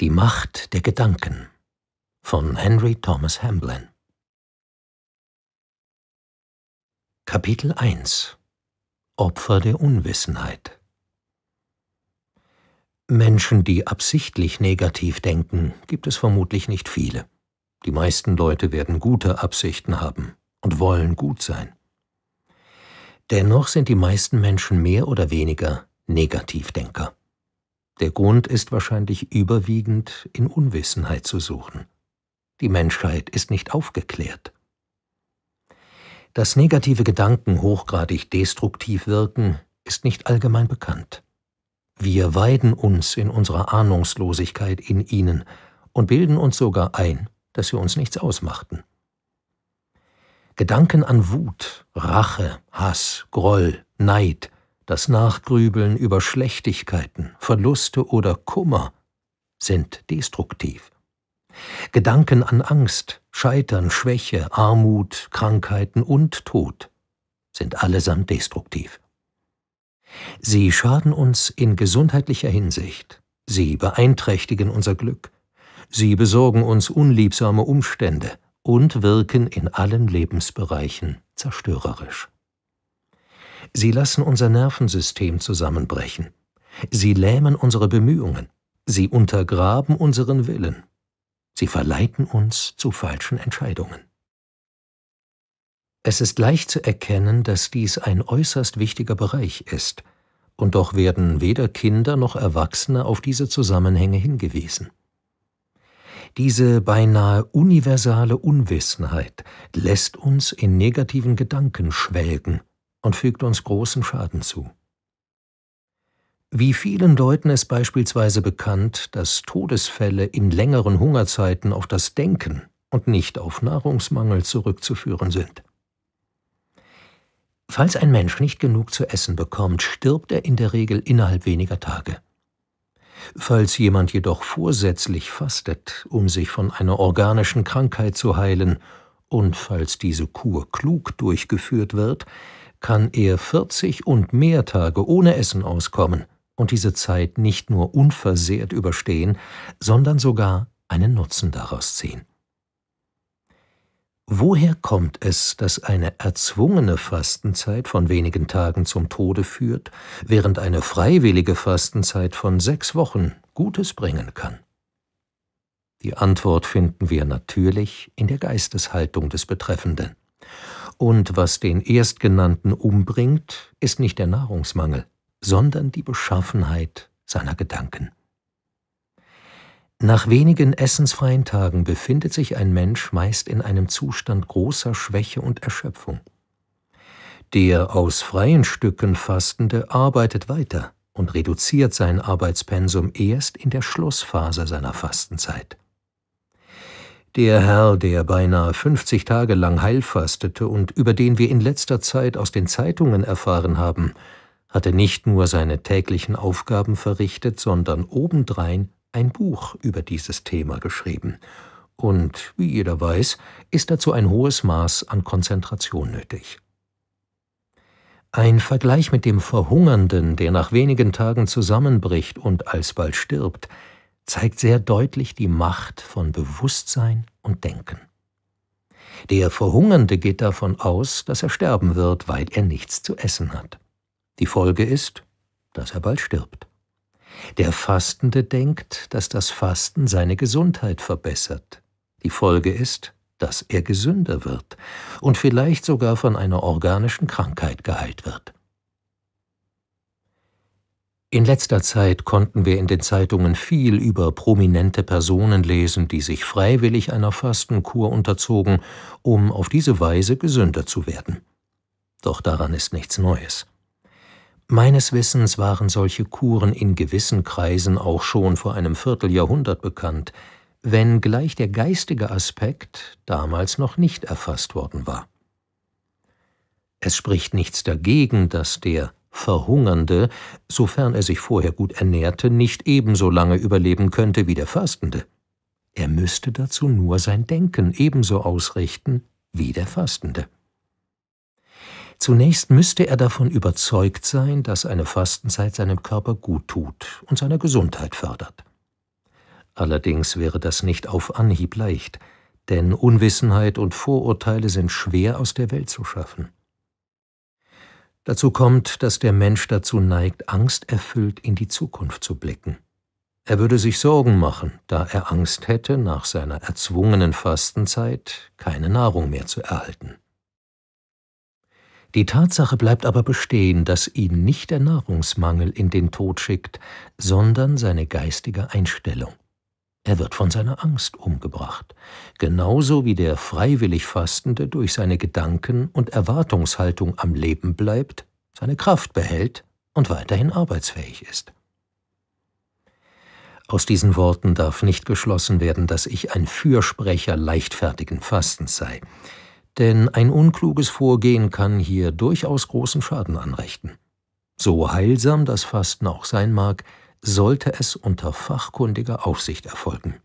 Die Macht der Gedanken von Henry Thomas Hamblin Kapitel 1 Opfer der Unwissenheit Menschen, die absichtlich negativ denken, gibt es vermutlich nicht viele. Die meisten Leute werden gute Absichten haben und wollen gut sein. Dennoch sind die meisten Menschen mehr oder weniger Negativdenker. Der Grund ist wahrscheinlich überwiegend in Unwissenheit zu suchen. Die Menschheit ist nicht aufgeklärt. Dass negative Gedanken hochgradig destruktiv wirken, ist nicht allgemein bekannt. Wir weiden uns in unserer Ahnungslosigkeit in ihnen und bilden uns sogar ein, dass sie uns nichts ausmachten. Gedanken an Wut, Rache, Hass, Groll, Neid das Nachgrübeln über Schlechtigkeiten, Verluste oder Kummer sind destruktiv. Gedanken an Angst, Scheitern, Schwäche, Armut, Krankheiten und Tod sind allesamt destruktiv. Sie schaden uns in gesundheitlicher Hinsicht, sie beeinträchtigen unser Glück, sie besorgen uns unliebsame Umstände und wirken in allen Lebensbereichen zerstörerisch. Sie lassen unser Nervensystem zusammenbrechen. Sie lähmen unsere Bemühungen. Sie untergraben unseren Willen. Sie verleiten uns zu falschen Entscheidungen. Es ist leicht zu erkennen, dass dies ein äußerst wichtiger Bereich ist, und doch werden weder Kinder noch Erwachsene auf diese Zusammenhänge hingewiesen. Diese beinahe universale Unwissenheit lässt uns in negativen Gedanken schwelgen und fügt uns großen Schaden zu. Wie vielen Leuten ist beispielsweise bekannt, dass Todesfälle in längeren Hungerzeiten auf das Denken und nicht auf Nahrungsmangel zurückzuführen sind. Falls ein Mensch nicht genug zu essen bekommt, stirbt er in der Regel innerhalb weniger Tage. Falls jemand jedoch vorsätzlich fastet, um sich von einer organischen Krankheit zu heilen, und falls diese Kur klug durchgeführt wird, kann er 40 und mehr Tage ohne Essen auskommen und diese Zeit nicht nur unversehrt überstehen, sondern sogar einen Nutzen daraus ziehen. Woher kommt es, dass eine erzwungene Fastenzeit von wenigen Tagen zum Tode führt, während eine freiwillige Fastenzeit von sechs Wochen Gutes bringen kann? Die Antwort finden wir natürlich in der Geisteshaltung des Betreffenden. Und was den Erstgenannten umbringt, ist nicht der Nahrungsmangel, sondern die Beschaffenheit seiner Gedanken. Nach wenigen essensfreien Tagen befindet sich ein Mensch meist in einem Zustand großer Schwäche und Erschöpfung. Der aus freien Stücken Fastende arbeitet weiter und reduziert sein Arbeitspensum erst in der Schlussphase seiner Fastenzeit. Der Herr, der beinahe 50 Tage lang heilfastete und über den wir in letzter Zeit aus den Zeitungen erfahren haben, hatte nicht nur seine täglichen Aufgaben verrichtet, sondern obendrein ein Buch über dieses Thema geschrieben. Und wie jeder weiß, ist dazu ein hohes Maß an Konzentration nötig. Ein Vergleich mit dem Verhungernden, der nach wenigen Tagen zusammenbricht und alsbald stirbt, zeigt sehr deutlich die Macht von Bewusstsein und Denken. Der Verhungernde geht davon aus, dass er sterben wird, weil er nichts zu essen hat. Die Folge ist, dass er bald stirbt. Der Fastende denkt, dass das Fasten seine Gesundheit verbessert. Die Folge ist, dass er gesünder wird und vielleicht sogar von einer organischen Krankheit geheilt wird. In letzter Zeit konnten wir in den Zeitungen viel über prominente Personen lesen, die sich freiwillig einer Fastenkur unterzogen, um auf diese Weise gesünder zu werden. Doch daran ist nichts Neues. Meines Wissens waren solche Kuren in gewissen Kreisen auch schon vor einem Vierteljahrhundert bekannt, wenngleich der geistige Aspekt damals noch nicht erfasst worden war. Es spricht nichts dagegen, dass der Verhungernde, sofern er sich vorher gut ernährte, nicht ebenso lange überleben könnte wie der Fastende. Er müsste dazu nur sein Denken ebenso ausrichten wie der Fastende. Zunächst müsste er davon überzeugt sein, dass eine Fastenzeit seinem Körper gut tut und seine Gesundheit fördert. Allerdings wäre das nicht auf Anhieb leicht, denn Unwissenheit und Vorurteile sind schwer aus der Welt zu schaffen. Dazu kommt, dass der Mensch dazu neigt, angsterfüllt in die Zukunft zu blicken. Er würde sich Sorgen machen, da er Angst hätte, nach seiner erzwungenen Fastenzeit keine Nahrung mehr zu erhalten. Die Tatsache bleibt aber bestehen, dass ihn nicht der Nahrungsmangel in den Tod schickt, sondern seine geistige Einstellung. Er wird von seiner Angst umgebracht, genauso wie der freiwillig Fastende durch seine Gedanken und Erwartungshaltung am Leben bleibt, seine Kraft behält und weiterhin arbeitsfähig ist. Aus diesen Worten darf nicht geschlossen werden, dass ich ein Fürsprecher leichtfertigen Fastens sei, denn ein unkluges Vorgehen kann hier durchaus großen Schaden anrichten. So heilsam das Fasten auch sein mag, sollte es unter fachkundiger Aufsicht erfolgen.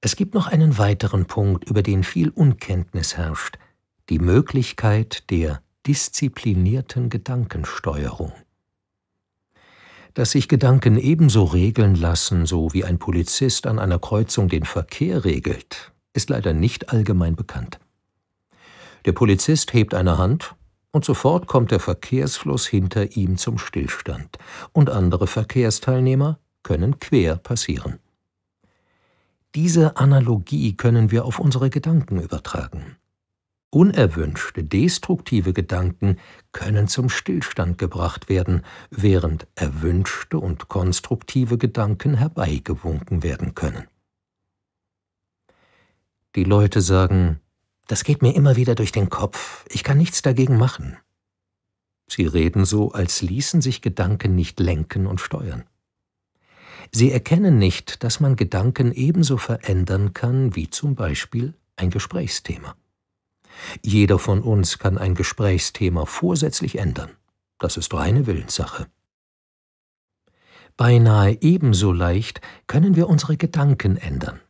Es gibt noch einen weiteren Punkt, über den viel Unkenntnis herrscht, die Möglichkeit der disziplinierten Gedankensteuerung. Dass sich Gedanken ebenso regeln lassen, so wie ein Polizist an einer Kreuzung den Verkehr regelt, ist leider nicht allgemein bekannt. Der Polizist hebt eine Hand, und sofort kommt der Verkehrsfluss hinter ihm zum Stillstand und andere Verkehrsteilnehmer können quer passieren. Diese Analogie können wir auf unsere Gedanken übertragen. Unerwünschte, destruktive Gedanken können zum Stillstand gebracht werden, während erwünschte und konstruktive Gedanken herbeigewunken werden können. Die Leute sagen, das geht mir immer wieder durch den Kopf. Ich kann nichts dagegen machen. Sie reden so, als ließen sich Gedanken nicht lenken und steuern. Sie erkennen nicht, dass man Gedanken ebenso verändern kann wie zum Beispiel ein Gesprächsthema. Jeder von uns kann ein Gesprächsthema vorsätzlich ändern. Das ist reine Willenssache. Beinahe ebenso leicht können wir unsere Gedanken ändern.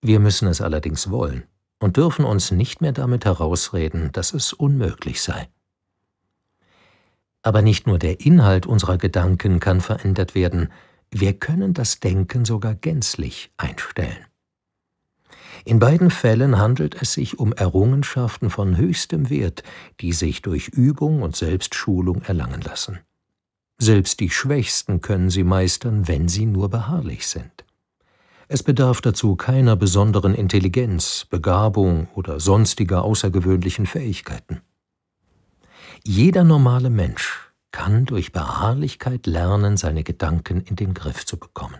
Wir müssen es allerdings wollen und dürfen uns nicht mehr damit herausreden, dass es unmöglich sei. Aber nicht nur der Inhalt unserer Gedanken kann verändert werden, wir können das Denken sogar gänzlich einstellen. In beiden Fällen handelt es sich um Errungenschaften von höchstem Wert, die sich durch Übung und Selbstschulung erlangen lassen. Selbst die Schwächsten können sie meistern, wenn sie nur beharrlich sind. Es bedarf dazu keiner besonderen Intelligenz, Begabung oder sonstiger außergewöhnlichen Fähigkeiten. Jeder normale Mensch kann durch Beharrlichkeit lernen, seine Gedanken in den Griff zu bekommen.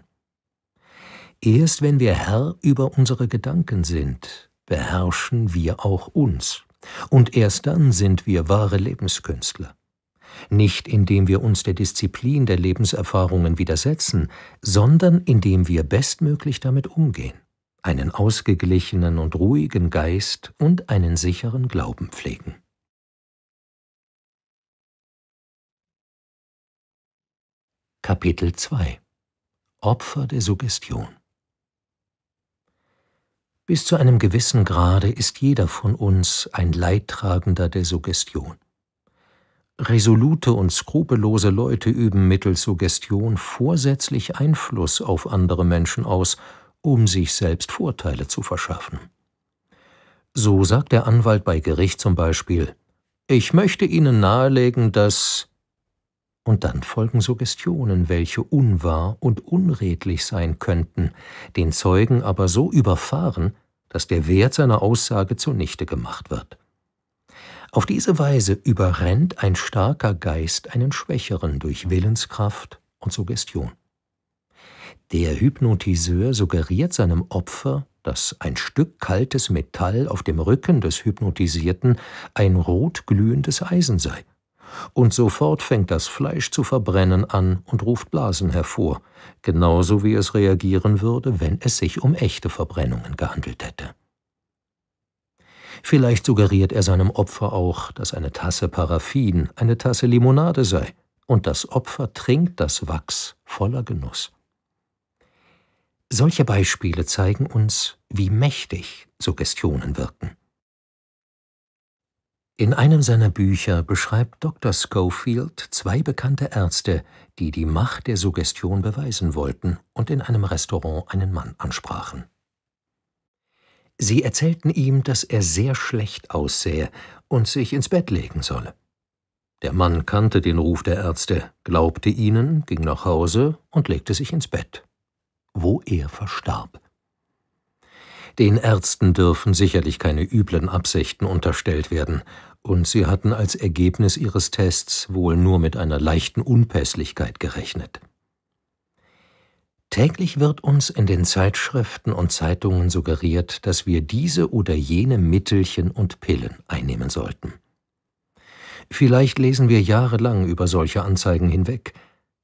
Erst wenn wir Herr über unsere Gedanken sind, beherrschen wir auch uns. Und erst dann sind wir wahre Lebenskünstler nicht indem wir uns der Disziplin der Lebenserfahrungen widersetzen, sondern indem wir bestmöglich damit umgehen, einen ausgeglichenen und ruhigen Geist und einen sicheren Glauben pflegen. Kapitel 2 Opfer der Suggestion Bis zu einem gewissen Grade ist jeder von uns ein Leidtragender der Suggestion. Resolute und skrupellose Leute üben mittels Suggestion vorsätzlich Einfluss auf andere Menschen aus, um sich selbst Vorteile zu verschaffen. So sagt der Anwalt bei Gericht zum Beispiel Ich möchte Ihnen nahelegen, dass und dann folgen Suggestionen, welche unwahr und unredlich sein könnten, den Zeugen aber so überfahren, dass der Wert seiner Aussage zunichte gemacht wird. Auf diese Weise überrennt ein starker Geist einen schwächeren durch Willenskraft und Suggestion. Der Hypnotiseur suggeriert seinem Opfer, dass ein Stück kaltes Metall auf dem Rücken des Hypnotisierten ein rot glühendes Eisen sei. Und sofort fängt das Fleisch zu verbrennen an und ruft Blasen hervor, genauso wie es reagieren würde, wenn es sich um echte Verbrennungen gehandelt hätte. Vielleicht suggeriert er seinem Opfer auch, dass eine Tasse Paraffin eine Tasse Limonade sei, und das Opfer trinkt das Wachs voller Genuss. Solche Beispiele zeigen uns, wie mächtig Suggestionen wirken. In einem seiner Bücher beschreibt Dr. Schofield zwei bekannte Ärzte, die die Macht der Suggestion beweisen wollten und in einem Restaurant einen Mann ansprachen. Sie erzählten ihm, dass er sehr schlecht aussähe und sich ins Bett legen solle. Der Mann kannte den Ruf der Ärzte, glaubte ihnen, ging nach Hause und legte sich ins Bett, wo er verstarb. Den Ärzten dürfen sicherlich keine üblen Absichten unterstellt werden, und sie hatten als Ergebnis ihres Tests wohl nur mit einer leichten Unpässlichkeit gerechnet. Täglich wird uns in den Zeitschriften und Zeitungen suggeriert, dass wir diese oder jene Mittelchen und Pillen einnehmen sollten. Vielleicht lesen wir jahrelang über solche Anzeigen hinweg,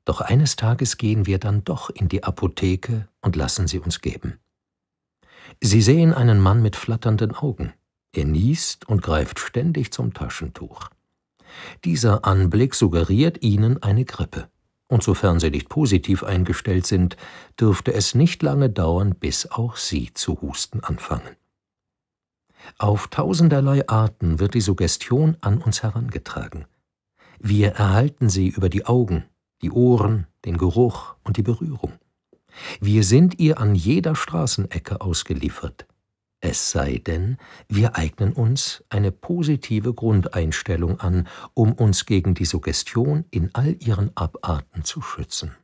doch eines Tages gehen wir dann doch in die Apotheke und lassen sie uns geben. Sie sehen einen Mann mit flatternden Augen. Er niest und greift ständig zum Taschentuch. Dieser Anblick suggeriert ihnen eine Grippe und sofern Sie nicht positiv eingestellt sind, dürfte es nicht lange dauern, bis auch Sie zu husten anfangen. Auf tausenderlei Arten wird die Suggestion an uns herangetragen. Wir erhalten sie über die Augen, die Ohren, den Geruch und die Berührung. Wir sind ihr an jeder Straßenecke ausgeliefert. Es sei denn, wir eignen uns eine positive Grundeinstellung an, um uns gegen die Suggestion in all ihren Abarten zu schützen.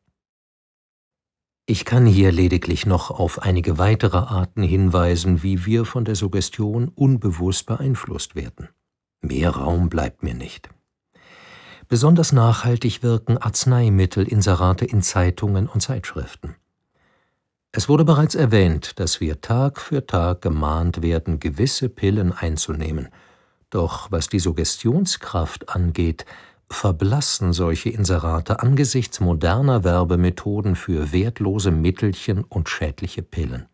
Ich kann hier lediglich noch auf einige weitere Arten hinweisen, wie wir von der Suggestion unbewusst beeinflusst werden. Mehr Raum bleibt mir nicht. Besonders nachhaltig wirken Arzneimittelinserate in Zeitungen und Zeitschriften. Es wurde bereits erwähnt, dass wir Tag für Tag gemahnt werden, gewisse Pillen einzunehmen. Doch was die Suggestionskraft angeht, verblassen solche Inserate angesichts moderner Werbemethoden für wertlose Mittelchen und schädliche Pillen.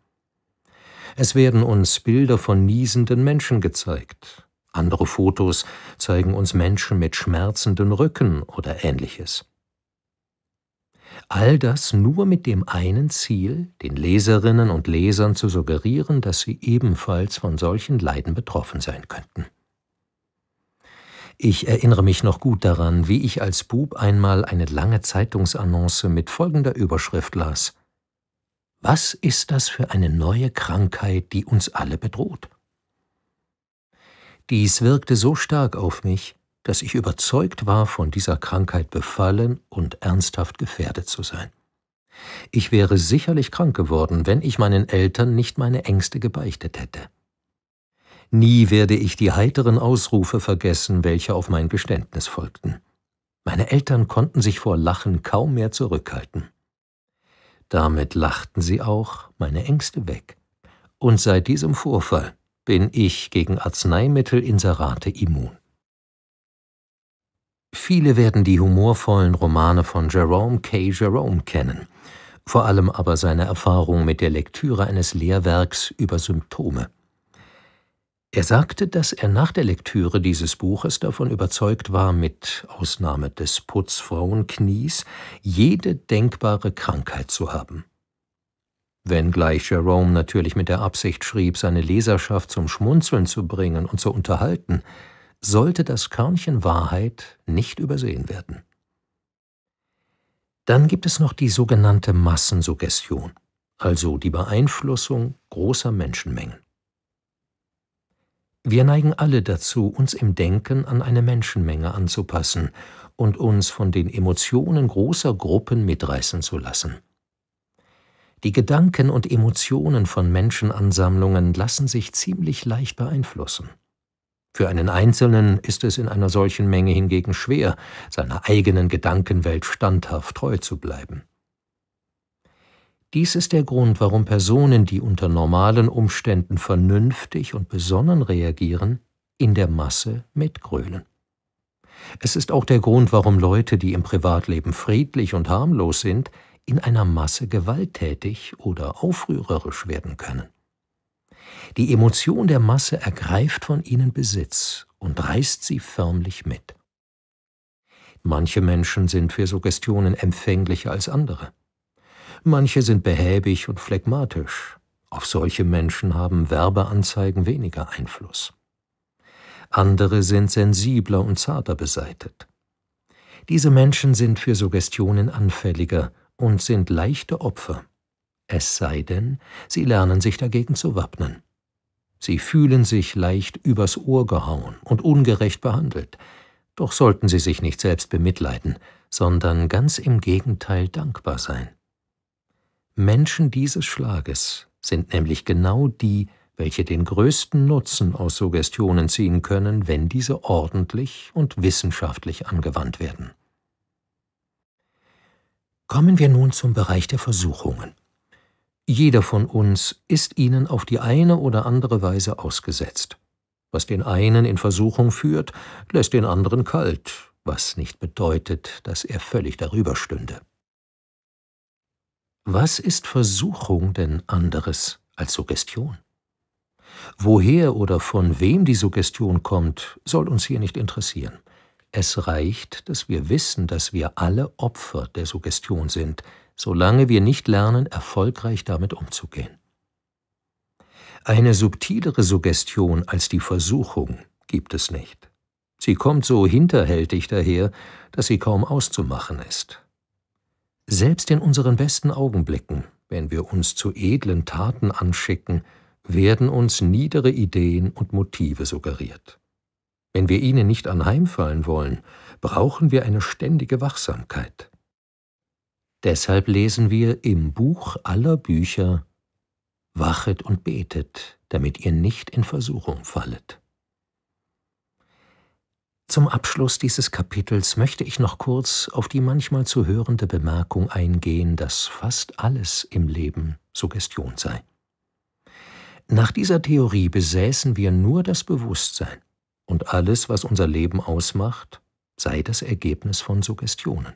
Es werden uns Bilder von niesenden Menschen gezeigt. Andere Fotos zeigen uns Menschen mit schmerzenden Rücken oder ähnliches. All das nur mit dem einen Ziel, den Leserinnen und Lesern zu suggerieren, dass sie ebenfalls von solchen Leiden betroffen sein könnten. Ich erinnere mich noch gut daran, wie ich als Bub einmal eine lange Zeitungsannonce mit folgender Überschrift las Was ist das für eine neue Krankheit, die uns alle bedroht? Dies wirkte so stark auf mich, dass ich überzeugt war, von dieser Krankheit befallen und ernsthaft gefährdet zu sein. Ich wäre sicherlich krank geworden, wenn ich meinen Eltern nicht meine Ängste gebeichtet hätte. Nie werde ich die heiteren Ausrufe vergessen, welche auf mein Geständnis folgten. Meine Eltern konnten sich vor Lachen kaum mehr zurückhalten. Damit lachten sie auch meine Ängste weg. Und seit diesem Vorfall bin ich gegen Arzneimittelinserate immun. Viele werden die humorvollen Romane von Jerome K. Jerome kennen, vor allem aber seine Erfahrung mit der Lektüre eines Lehrwerks über Symptome. Er sagte, dass er nach der Lektüre dieses Buches davon überzeugt war, mit Ausnahme des Putzfrauenknies jede denkbare Krankheit zu haben. Wenngleich Jerome natürlich mit der Absicht schrieb, seine Leserschaft zum Schmunzeln zu bringen und zu unterhalten, sollte das Körnchen Wahrheit nicht übersehen werden. Dann gibt es noch die sogenannte Massensuggestion, also die Beeinflussung großer Menschenmengen. Wir neigen alle dazu, uns im Denken an eine Menschenmenge anzupassen und uns von den Emotionen großer Gruppen mitreißen zu lassen. Die Gedanken und Emotionen von Menschenansammlungen lassen sich ziemlich leicht beeinflussen. Für einen Einzelnen ist es in einer solchen Menge hingegen schwer, seiner eigenen Gedankenwelt standhaft treu zu bleiben. Dies ist der Grund, warum Personen, die unter normalen Umständen vernünftig und besonnen reagieren, in der Masse mitgrölen. Es ist auch der Grund, warum Leute, die im Privatleben friedlich und harmlos sind, in einer Masse gewalttätig oder aufrührerisch werden können. Die Emotion der Masse ergreift von ihnen Besitz und reißt sie förmlich mit. Manche Menschen sind für Suggestionen empfänglicher als andere. Manche sind behäbig und phlegmatisch. Auf solche Menschen haben Werbeanzeigen weniger Einfluss. Andere sind sensibler und zarter beseitet. Diese Menschen sind für Suggestionen anfälliger und sind leichte Opfer, es sei denn, sie lernen sich dagegen zu wappnen. Sie fühlen sich leicht übers Ohr gehauen und ungerecht behandelt. Doch sollten Sie sich nicht selbst bemitleiden, sondern ganz im Gegenteil dankbar sein. Menschen dieses Schlages sind nämlich genau die, welche den größten Nutzen aus Suggestionen ziehen können, wenn diese ordentlich und wissenschaftlich angewandt werden. Kommen wir nun zum Bereich der Versuchungen. Jeder von uns ist ihnen auf die eine oder andere Weise ausgesetzt. Was den einen in Versuchung führt, lässt den anderen kalt, was nicht bedeutet, dass er völlig darüber stünde. Was ist Versuchung denn anderes als Suggestion? Woher oder von wem die Suggestion kommt, soll uns hier nicht interessieren. Es reicht, dass wir wissen, dass wir alle Opfer der Suggestion sind, solange wir nicht lernen, erfolgreich damit umzugehen. Eine subtilere Suggestion als die Versuchung gibt es nicht. Sie kommt so hinterhältig daher, dass sie kaum auszumachen ist. Selbst in unseren besten Augenblicken, wenn wir uns zu edlen Taten anschicken, werden uns niedere Ideen und Motive suggeriert. Wenn wir ihnen nicht anheimfallen wollen, brauchen wir eine ständige Wachsamkeit. Deshalb lesen wir im Buch aller Bücher Wachet und betet, damit ihr nicht in Versuchung fallet. Zum Abschluss dieses Kapitels möchte ich noch kurz auf die manchmal zu hörende Bemerkung eingehen, dass fast alles im Leben Suggestion sei. Nach dieser Theorie besäßen wir nur das Bewusstsein, und alles, was unser Leben ausmacht, sei das Ergebnis von Suggestionen.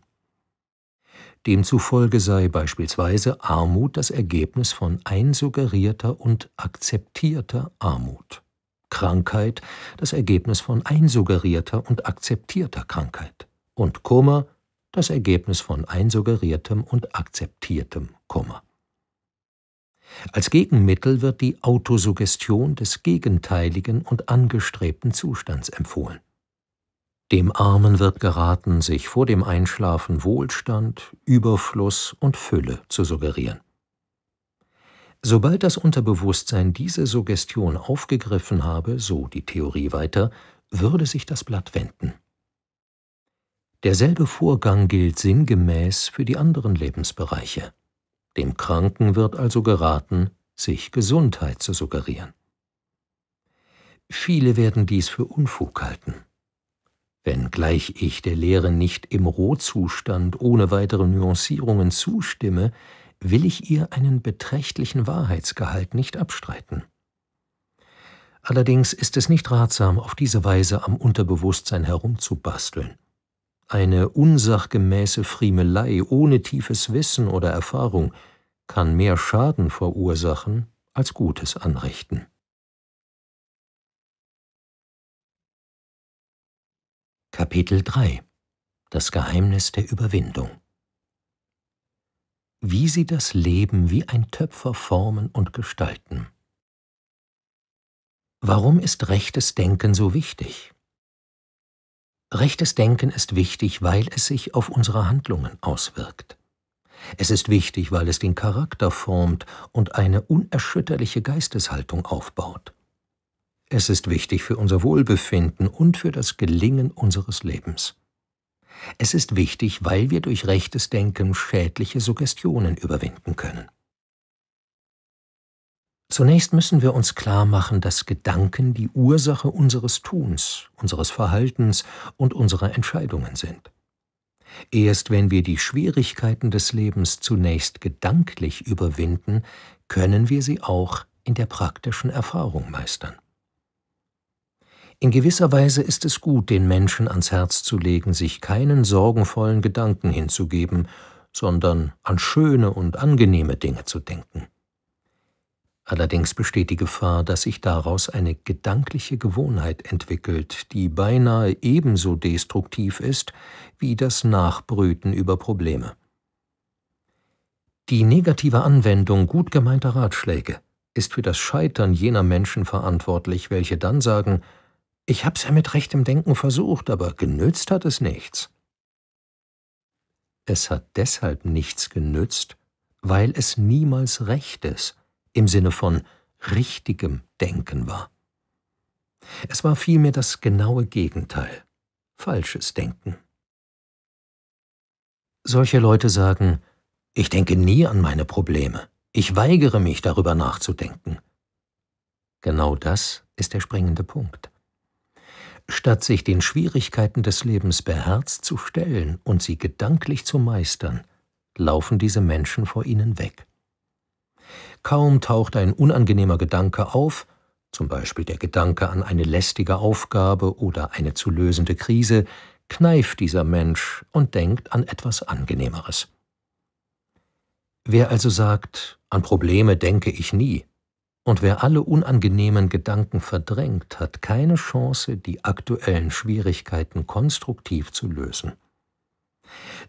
Demzufolge sei beispielsweise Armut das Ergebnis von einsuggerierter und akzeptierter Armut, Krankheit das Ergebnis von einsuggerierter und akzeptierter Krankheit und Kummer das Ergebnis von einsuggeriertem und akzeptiertem Kummer. Als Gegenmittel wird die Autosuggestion des gegenteiligen und angestrebten Zustands empfohlen dem Armen wird geraten, sich vor dem Einschlafen Wohlstand, Überfluss und Fülle zu suggerieren. Sobald das Unterbewusstsein diese Suggestion aufgegriffen habe, so die Theorie weiter, würde sich das Blatt wenden. Derselbe Vorgang gilt sinngemäß für die anderen Lebensbereiche. Dem Kranken wird also geraten, sich Gesundheit zu suggerieren. Viele werden dies für Unfug halten. Wenngleich ich der Lehre nicht im Rohzustand ohne weitere Nuancierungen zustimme, will ich ihr einen beträchtlichen Wahrheitsgehalt nicht abstreiten. Allerdings ist es nicht ratsam, auf diese Weise am Unterbewusstsein herumzubasteln. Eine unsachgemäße Friemelei ohne tiefes Wissen oder Erfahrung kann mehr Schaden verursachen als Gutes anrichten. Kapitel 3 Das Geheimnis der Überwindung Wie sie das Leben wie ein Töpfer formen und gestalten. Warum ist rechtes Denken so wichtig? Rechtes Denken ist wichtig, weil es sich auf unsere Handlungen auswirkt. Es ist wichtig, weil es den Charakter formt und eine unerschütterliche Geisteshaltung aufbaut. Es ist wichtig für unser Wohlbefinden und für das Gelingen unseres Lebens. Es ist wichtig, weil wir durch rechtes Denken schädliche Suggestionen überwinden können. Zunächst müssen wir uns klar machen, dass Gedanken die Ursache unseres Tuns, unseres Verhaltens und unserer Entscheidungen sind. Erst wenn wir die Schwierigkeiten des Lebens zunächst gedanklich überwinden, können wir sie auch in der praktischen Erfahrung meistern. In gewisser Weise ist es gut, den Menschen ans Herz zu legen, sich keinen sorgenvollen Gedanken hinzugeben, sondern an schöne und angenehme Dinge zu denken. Allerdings besteht die Gefahr, dass sich daraus eine gedankliche Gewohnheit entwickelt, die beinahe ebenso destruktiv ist wie das Nachbrüten über Probleme. Die negative Anwendung gut gemeinter Ratschläge ist für das Scheitern jener Menschen verantwortlich, welche dann sagen, ich hab's ja mit rechtem Denken versucht, aber genützt hat es nichts. Es hat deshalb nichts genützt, weil es niemals rechtes im Sinne von richtigem Denken war. Es war vielmehr das genaue Gegenteil, falsches Denken. Solche Leute sagen, ich denke nie an meine Probleme, ich weigere mich darüber nachzudenken. Genau das ist der springende Punkt statt sich den Schwierigkeiten des Lebens beherzt zu stellen und sie gedanklich zu meistern, laufen diese Menschen vor ihnen weg. Kaum taucht ein unangenehmer Gedanke auf, zum Beispiel der Gedanke an eine lästige Aufgabe oder eine zu lösende Krise, kneift dieser Mensch und denkt an etwas Angenehmeres. Wer also sagt, an Probleme denke ich nie, und wer alle unangenehmen Gedanken verdrängt, hat keine Chance, die aktuellen Schwierigkeiten konstruktiv zu lösen.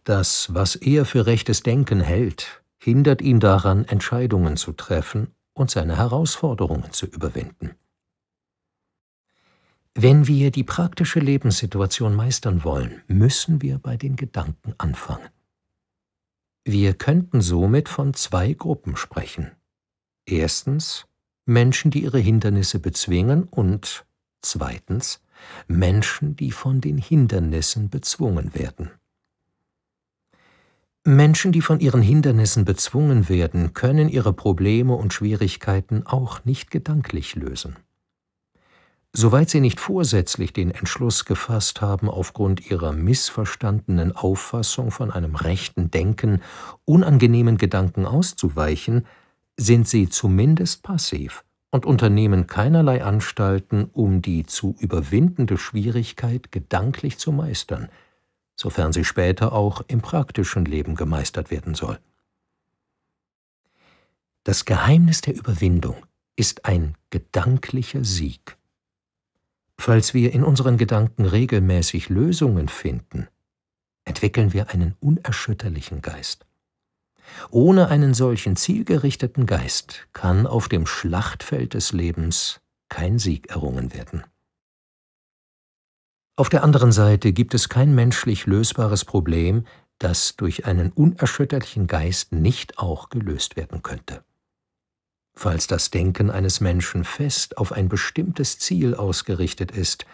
Das, was er für rechtes Denken hält, hindert ihn daran, Entscheidungen zu treffen und seine Herausforderungen zu überwinden. Wenn wir die praktische Lebenssituation meistern wollen, müssen wir bei den Gedanken anfangen. Wir könnten somit von zwei Gruppen sprechen. Erstens Menschen, die ihre Hindernisse bezwingen und zweitens Menschen, die von den Hindernissen bezwungen werden. Menschen, die von ihren Hindernissen bezwungen werden, können ihre Probleme und Schwierigkeiten auch nicht gedanklich lösen. Soweit sie nicht vorsätzlich den Entschluss gefasst haben, aufgrund ihrer missverstandenen Auffassung von einem rechten Denken unangenehmen Gedanken auszuweichen, sind sie zumindest passiv und unternehmen keinerlei Anstalten, um die zu überwindende Schwierigkeit gedanklich zu meistern, sofern sie später auch im praktischen Leben gemeistert werden soll. Das Geheimnis der Überwindung ist ein gedanklicher Sieg. Falls wir in unseren Gedanken regelmäßig Lösungen finden, entwickeln wir einen unerschütterlichen Geist. Ohne einen solchen zielgerichteten Geist kann auf dem Schlachtfeld des Lebens kein Sieg errungen werden. Auf der anderen Seite gibt es kein menschlich lösbares Problem, das durch einen unerschütterlichen Geist nicht auch gelöst werden könnte. Falls das Denken eines Menschen fest auf ein bestimmtes Ziel ausgerichtet ist,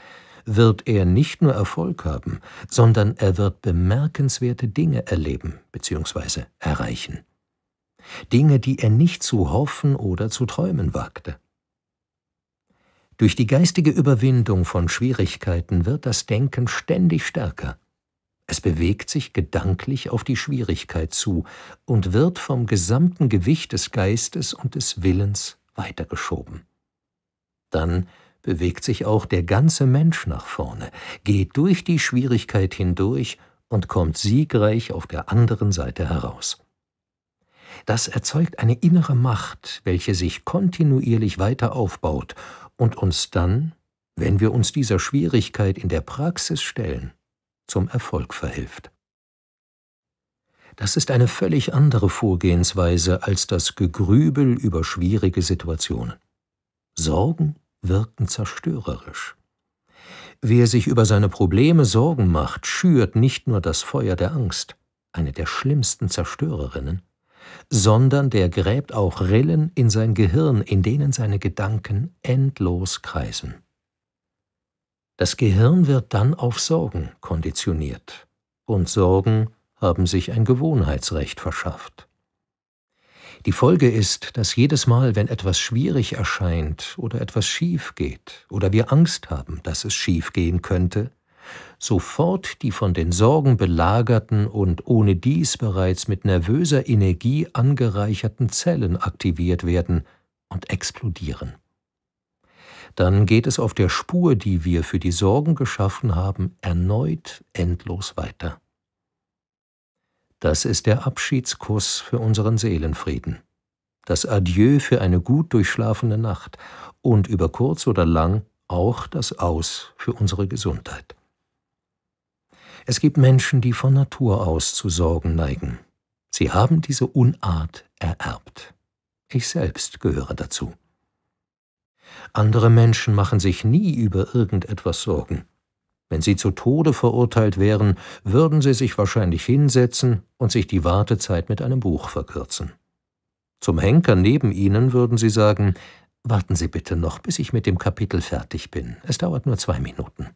wird er nicht nur Erfolg haben, sondern er wird bemerkenswerte Dinge erleben bzw. erreichen. Dinge, die er nicht zu hoffen oder zu träumen wagte. Durch die geistige Überwindung von Schwierigkeiten wird das Denken ständig stärker. Es bewegt sich gedanklich auf die Schwierigkeit zu und wird vom gesamten Gewicht des Geistes und des Willens weitergeschoben. Dann bewegt sich auch der ganze Mensch nach vorne, geht durch die Schwierigkeit hindurch und kommt siegreich auf der anderen Seite heraus. Das erzeugt eine innere Macht, welche sich kontinuierlich weiter aufbaut und uns dann, wenn wir uns dieser Schwierigkeit in der Praxis stellen, zum Erfolg verhilft. Das ist eine völlig andere Vorgehensweise als das Gegrübel über schwierige Situationen. Sorgen wirken zerstörerisch. Wer sich über seine Probleme Sorgen macht, schürt nicht nur das Feuer der Angst, eine der schlimmsten Zerstörerinnen, sondern der gräbt auch Rillen in sein Gehirn, in denen seine Gedanken endlos kreisen. Das Gehirn wird dann auf Sorgen konditioniert, und Sorgen haben sich ein Gewohnheitsrecht verschafft. Die Folge ist, dass jedes Mal, wenn etwas schwierig erscheint oder etwas schief geht oder wir Angst haben, dass es schief gehen könnte, sofort die von den Sorgen belagerten und ohne dies bereits mit nervöser Energie angereicherten Zellen aktiviert werden und explodieren. Dann geht es auf der Spur, die wir für die Sorgen geschaffen haben, erneut endlos weiter. Das ist der Abschiedskuss für unseren Seelenfrieden, das Adieu für eine gut durchschlafene Nacht und über kurz oder lang auch das Aus für unsere Gesundheit. Es gibt Menschen, die von Natur aus zu Sorgen neigen. Sie haben diese Unart ererbt. Ich selbst gehöre dazu. Andere Menschen machen sich nie über irgendetwas Sorgen. Wenn sie zu Tode verurteilt wären, würden sie sich wahrscheinlich hinsetzen und sich die Wartezeit mit einem Buch verkürzen. Zum Henker neben ihnen würden sie sagen, Warten Sie bitte noch, bis ich mit dem Kapitel fertig bin. Es dauert nur zwei Minuten.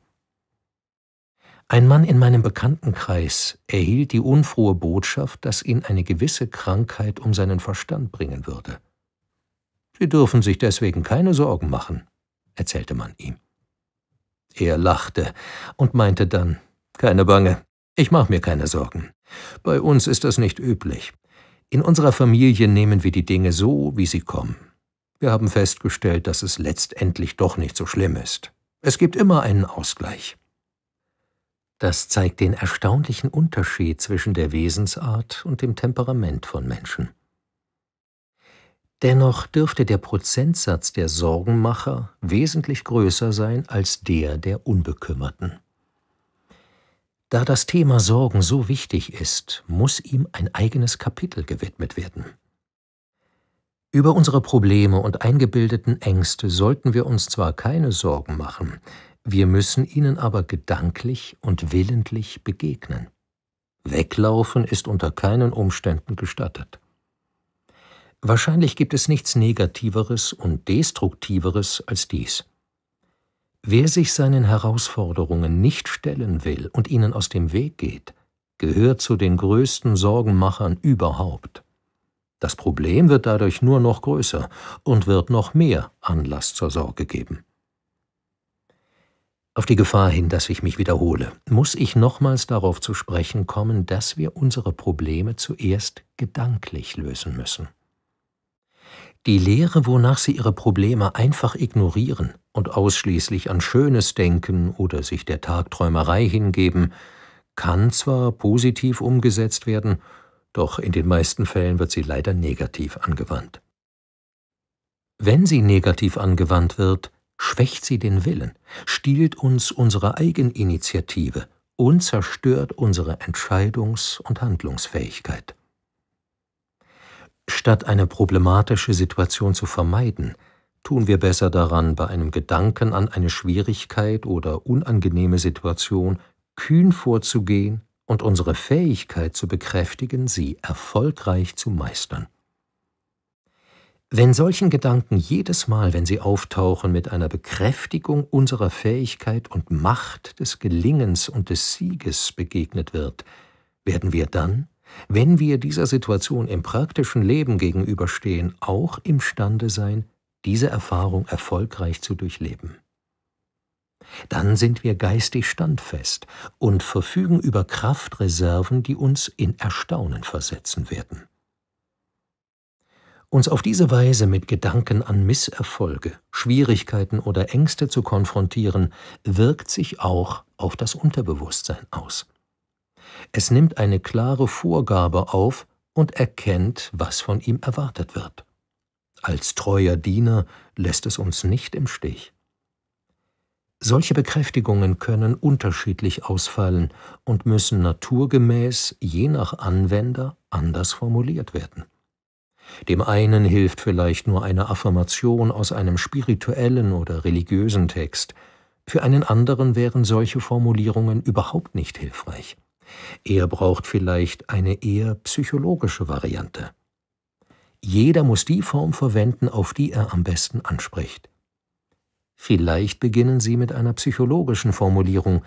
Ein Mann in meinem Bekanntenkreis erhielt die unfrohe Botschaft, dass ihn eine gewisse Krankheit um seinen Verstand bringen würde. Sie dürfen sich deswegen keine Sorgen machen, erzählte man ihm. Er lachte und meinte dann, keine Bange, ich mach mir keine Sorgen. Bei uns ist das nicht üblich. In unserer Familie nehmen wir die Dinge so, wie sie kommen. Wir haben festgestellt, dass es letztendlich doch nicht so schlimm ist. Es gibt immer einen Ausgleich. Das zeigt den erstaunlichen Unterschied zwischen der Wesensart und dem Temperament von Menschen. Dennoch dürfte der Prozentsatz der Sorgenmacher wesentlich größer sein als der der Unbekümmerten. Da das Thema Sorgen so wichtig ist, muss ihm ein eigenes Kapitel gewidmet werden. Über unsere Probleme und eingebildeten Ängste sollten wir uns zwar keine Sorgen machen, wir müssen ihnen aber gedanklich und willentlich begegnen. Weglaufen ist unter keinen Umständen gestattet. Wahrscheinlich gibt es nichts Negativeres und Destruktiveres als dies. Wer sich seinen Herausforderungen nicht stellen will und ihnen aus dem Weg geht, gehört zu den größten Sorgenmachern überhaupt. Das Problem wird dadurch nur noch größer und wird noch mehr Anlass zur Sorge geben. Auf die Gefahr hin, dass ich mich wiederhole, muss ich nochmals darauf zu sprechen kommen, dass wir unsere Probleme zuerst gedanklich lösen müssen. Die Lehre, wonach sie ihre Probleme einfach ignorieren und ausschließlich an Schönes denken oder sich der Tagträumerei hingeben, kann zwar positiv umgesetzt werden, doch in den meisten Fällen wird sie leider negativ angewandt. Wenn sie negativ angewandt wird, schwächt sie den Willen, stiehlt uns unsere Eigeninitiative und zerstört unsere Entscheidungs- und Handlungsfähigkeit. Statt eine problematische Situation zu vermeiden, tun wir besser daran, bei einem Gedanken an eine Schwierigkeit oder unangenehme Situation kühn vorzugehen und unsere Fähigkeit zu bekräftigen, sie erfolgreich zu meistern. Wenn solchen Gedanken jedes Mal, wenn sie auftauchen, mit einer Bekräftigung unserer Fähigkeit und Macht des Gelingens und des Sieges begegnet wird, werden wir dann wenn wir dieser Situation im praktischen Leben gegenüberstehen, auch imstande sein, diese Erfahrung erfolgreich zu durchleben. Dann sind wir geistig standfest und verfügen über Kraftreserven, die uns in Erstaunen versetzen werden. Uns auf diese Weise mit Gedanken an Misserfolge, Schwierigkeiten oder Ängste zu konfrontieren, wirkt sich auch auf das Unterbewusstsein aus. Es nimmt eine klare Vorgabe auf und erkennt, was von ihm erwartet wird. Als treuer Diener lässt es uns nicht im Stich. Solche Bekräftigungen können unterschiedlich ausfallen und müssen naturgemäß je nach Anwender anders formuliert werden. Dem einen hilft vielleicht nur eine Affirmation aus einem spirituellen oder religiösen Text, für einen anderen wären solche Formulierungen überhaupt nicht hilfreich. Er braucht vielleicht eine eher psychologische Variante. Jeder muss die Form verwenden, auf die er am besten anspricht. Vielleicht beginnen Sie mit einer psychologischen Formulierung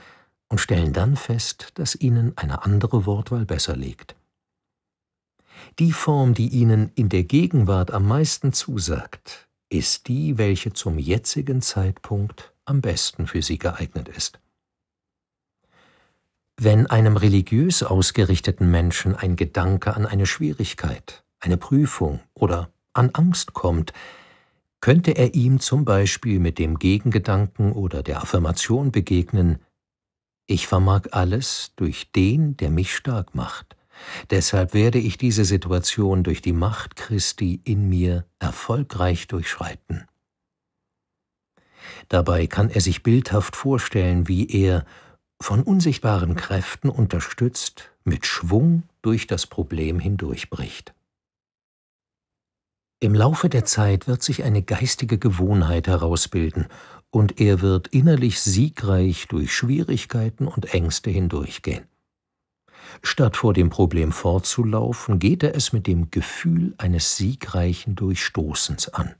und stellen dann fest, dass Ihnen eine andere Wortwahl besser liegt. Die Form, die Ihnen in der Gegenwart am meisten zusagt, ist die, welche zum jetzigen Zeitpunkt am besten für Sie geeignet ist. Wenn einem religiös ausgerichteten Menschen ein Gedanke an eine Schwierigkeit, eine Prüfung oder an Angst kommt, könnte er ihm zum Beispiel mit dem Gegengedanken oder der Affirmation begegnen, ich vermag alles durch den, der mich stark macht. Deshalb werde ich diese Situation durch die Macht Christi in mir erfolgreich durchschreiten. Dabei kann er sich bildhaft vorstellen, wie er, von unsichtbaren Kräften unterstützt, mit Schwung durch das Problem hindurchbricht. Im Laufe der Zeit wird sich eine geistige Gewohnheit herausbilden, und er wird innerlich siegreich durch Schwierigkeiten und Ängste hindurchgehen. Statt vor dem Problem fortzulaufen, geht er es mit dem Gefühl eines siegreichen Durchstoßens an.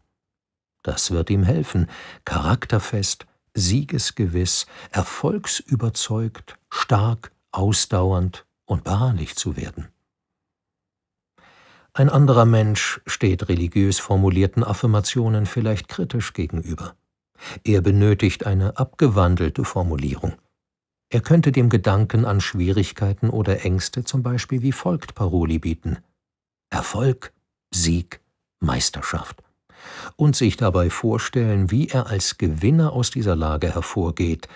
Das wird ihm helfen, charakterfest, siegesgewiss, erfolgsüberzeugt, stark, ausdauernd und beharrlich zu werden. Ein anderer Mensch steht religiös formulierten Affirmationen vielleicht kritisch gegenüber. Er benötigt eine abgewandelte Formulierung. Er könnte dem Gedanken an Schwierigkeiten oder Ängste zum Beispiel wie folgt Paroli bieten. Erfolg, Sieg, Meisterschaft und sich dabei vorstellen, wie er als Gewinner aus dieser Lage hervorgeht,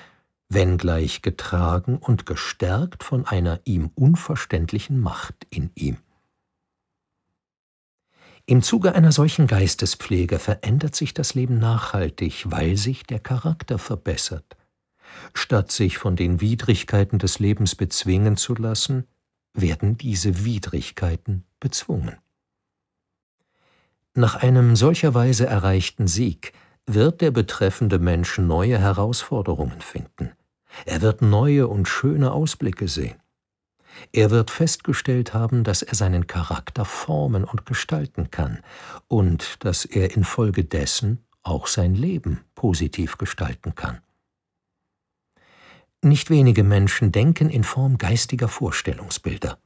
wenngleich getragen und gestärkt von einer ihm unverständlichen Macht in ihm. Im Zuge einer solchen Geistespflege verändert sich das Leben nachhaltig, weil sich der Charakter verbessert. Statt sich von den Widrigkeiten des Lebens bezwingen zu lassen, werden diese Widrigkeiten bezwungen. Nach einem solcherweise erreichten Sieg wird der betreffende Mensch neue Herausforderungen finden. Er wird neue und schöne Ausblicke sehen. Er wird festgestellt haben, dass er seinen Charakter formen und gestalten kann und dass er infolgedessen auch sein Leben positiv gestalten kann. Nicht wenige Menschen denken in Form geistiger Vorstellungsbilder.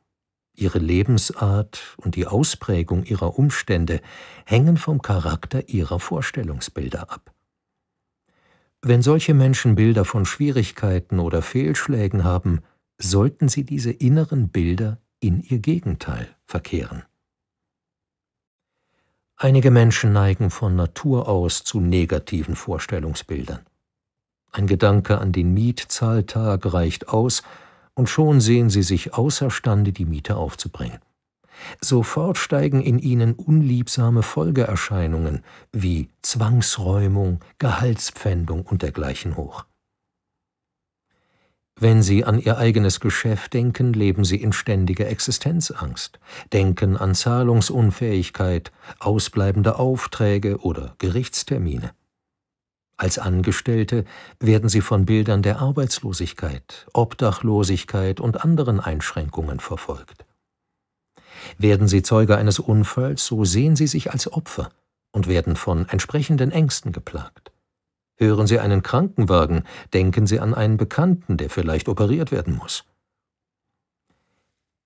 Ihre Lebensart und die Ausprägung ihrer Umstände hängen vom Charakter ihrer Vorstellungsbilder ab. Wenn solche Menschen Bilder von Schwierigkeiten oder Fehlschlägen haben, sollten sie diese inneren Bilder in ihr Gegenteil verkehren. Einige Menschen neigen von Natur aus zu negativen Vorstellungsbildern. Ein Gedanke an den Mietzahltag reicht aus, und schon sehen sie sich außerstande, die Miete aufzubringen. Sofort steigen in ihnen unliebsame Folgeerscheinungen wie Zwangsräumung, Gehaltspfändung und dergleichen hoch. Wenn sie an ihr eigenes Geschäft denken, leben sie in ständiger Existenzangst, denken an Zahlungsunfähigkeit, ausbleibende Aufträge oder Gerichtstermine. Als Angestellte werden sie von Bildern der Arbeitslosigkeit, Obdachlosigkeit und anderen Einschränkungen verfolgt. Werden sie Zeuge eines Unfalls, so sehen sie sich als Opfer und werden von entsprechenden Ängsten geplagt. Hören sie einen Krankenwagen, denken sie an einen Bekannten, der vielleicht operiert werden muss.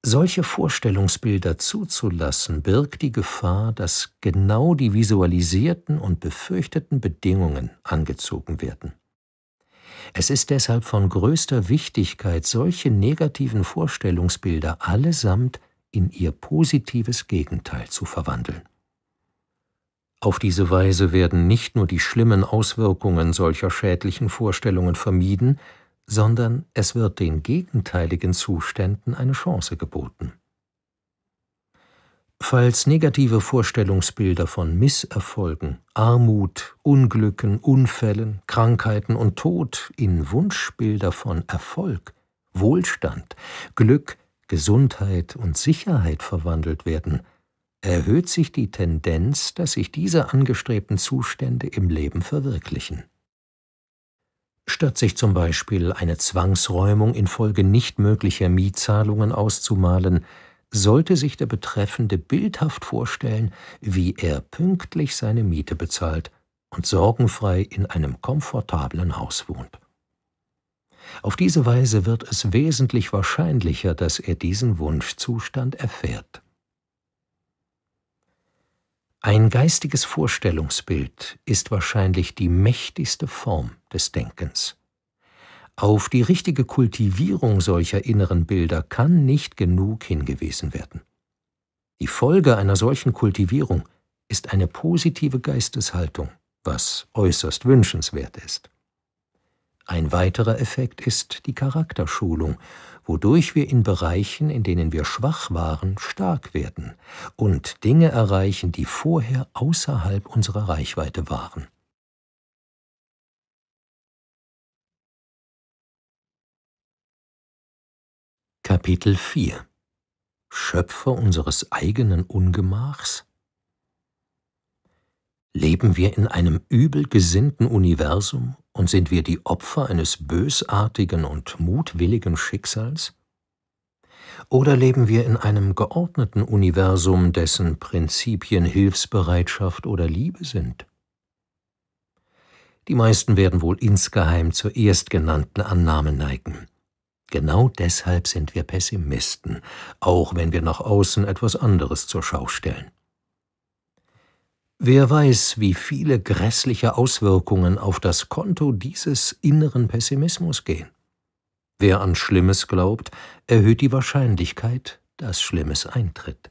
Solche Vorstellungsbilder zuzulassen birgt die Gefahr, dass genau die visualisierten und befürchteten Bedingungen angezogen werden. Es ist deshalb von größter Wichtigkeit, solche negativen Vorstellungsbilder allesamt in ihr positives Gegenteil zu verwandeln. Auf diese Weise werden nicht nur die schlimmen Auswirkungen solcher schädlichen Vorstellungen vermieden, sondern es wird den gegenteiligen Zuständen eine Chance geboten. Falls negative Vorstellungsbilder von Misserfolgen, Armut, Unglücken, Unfällen, Krankheiten und Tod in Wunschbilder von Erfolg, Wohlstand, Glück, Gesundheit und Sicherheit verwandelt werden, erhöht sich die Tendenz, dass sich diese angestrebten Zustände im Leben verwirklichen. Statt sich zum Beispiel eine Zwangsräumung infolge nicht möglicher Mietzahlungen auszumalen, sollte sich der Betreffende bildhaft vorstellen, wie er pünktlich seine Miete bezahlt und sorgenfrei in einem komfortablen Haus wohnt. Auf diese Weise wird es wesentlich wahrscheinlicher, dass er diesen Wunschzustand erfährt. Ein geistiges Vorstellungsbild ist wahrscheinlich die mächtigste Form des Denkens. Auf die richtige Kultivierung solcher inneren Bilder kann nicht genug hingewiesen werden. Die Folge einer solchen Kultivierung ist eine positive Geisteshaltung, was äußerst wünschenswert ist. Ein weiterer Effekt ist die Charakterschulung wodurch wir in Bereichen, in denen wir schwach waren, stark werden und Dinge erreichen, die vorher außerhalb unserer Reichweite waren. Kapitel 4 Schöpfer unseres eigenen Ungemachs? Leben wir in einem übel gesinnten Universum, und sind wir die Opfer eines bösartigen und mutwilligen Schicksals? Oder leben wir in einem geordneten Universum, dessen Prinzipien Hilfsbereitschaft oder Liebe sind? Die meisten werden wohl insgeheim zur erstgenannten Annahme neigen. Genau deshalb sind wir Pessimisten, auch wenn wir nach außen etwas anderes zur Schau stellen. Wer weiß, wie viele grässliche Auswirkungen auf das Konto dieses inneren Pessimismus gehen. Wer an Schlimmes glaubt, erhöht die Wahrscheinlichkeit, dass Schlimmes eintritt.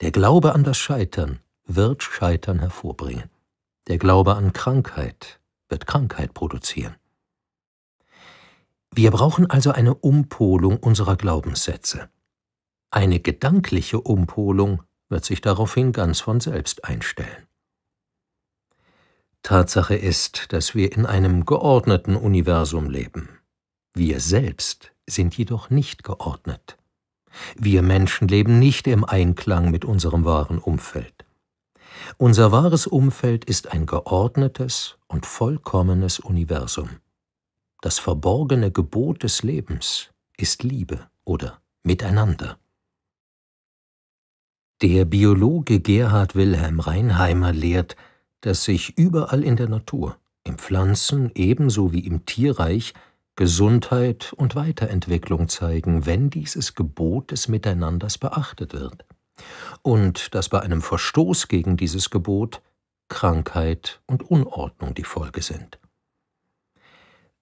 Der Glaube an das Scheitern wird Scheitern hervorbringen. Der Glaube an Krankheit wird Krankheit produzieren. Wir brauchen also eine Umpolung unserer Glaubenssätze. Eine gedankliche Umpolung wird sich daraufhin ganz von selbst einstellen. Tatsache ist, dass wir in einem geordneten Universum leben. Wir selbst sind jedoch nicht geordnet. Wir Menschen leben nicht im Einklang mit unserem wahren Umfeld. Unser wahres Umfeld ist ein geordnetes und vollkommenes Universum. Das verborgene Gebot des Lebens ist Liebe oder Miteinander. Der Biologe Gerhard Wilhelm Reinheimer lehrt, dass sich überall in der Natur, im Pflanzen ebenso wie im Tierreich, Gesundheit und Weiterentwicklung zeigen, wenn dieses Gebot des Miteinanders beachtet wird. Und dass bei einem Verstoß gegen dieses Gebot Krankheit und Unordnung die Folge sind.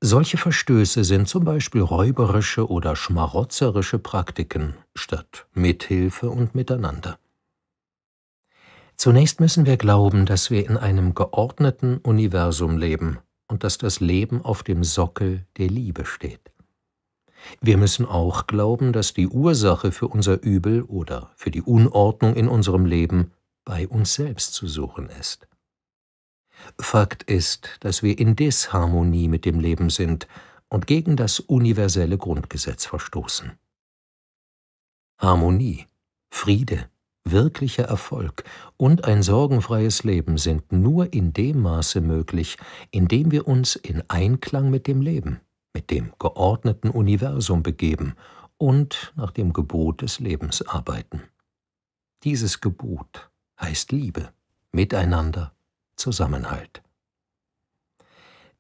Solche Verstöße sind zum Beispiel räuberische oder schmarotzerische Praktiken statt Mithilfe und Miteinander. Zunächst müssen wir glauben, dass wir in einem geordneten Universum leben und dass das Leben auf dem Sockel der Liebe steht. Wir müssen auch glauben, dass die Ursache für unser Übel oder für die Unordnung in unserem Leben bei uns selbst zu suchen ist. Fakt ist, dass wir in Disharmonie mit dem Leben sind und gegen das universelle Grundgesetz verstoßen. Harmonie, Friede, Wirklicher Erfolg und ein sorgenfreies Leben sind nur in dem Maße möglich, indem wir uns in Einklang mit dem Leben, mit dem geordneten Universum begeben und nach dem Gebot des Lebens arbeiten. Dieses Gebot heißt Liebe, Miteinander, Zusammenhalt.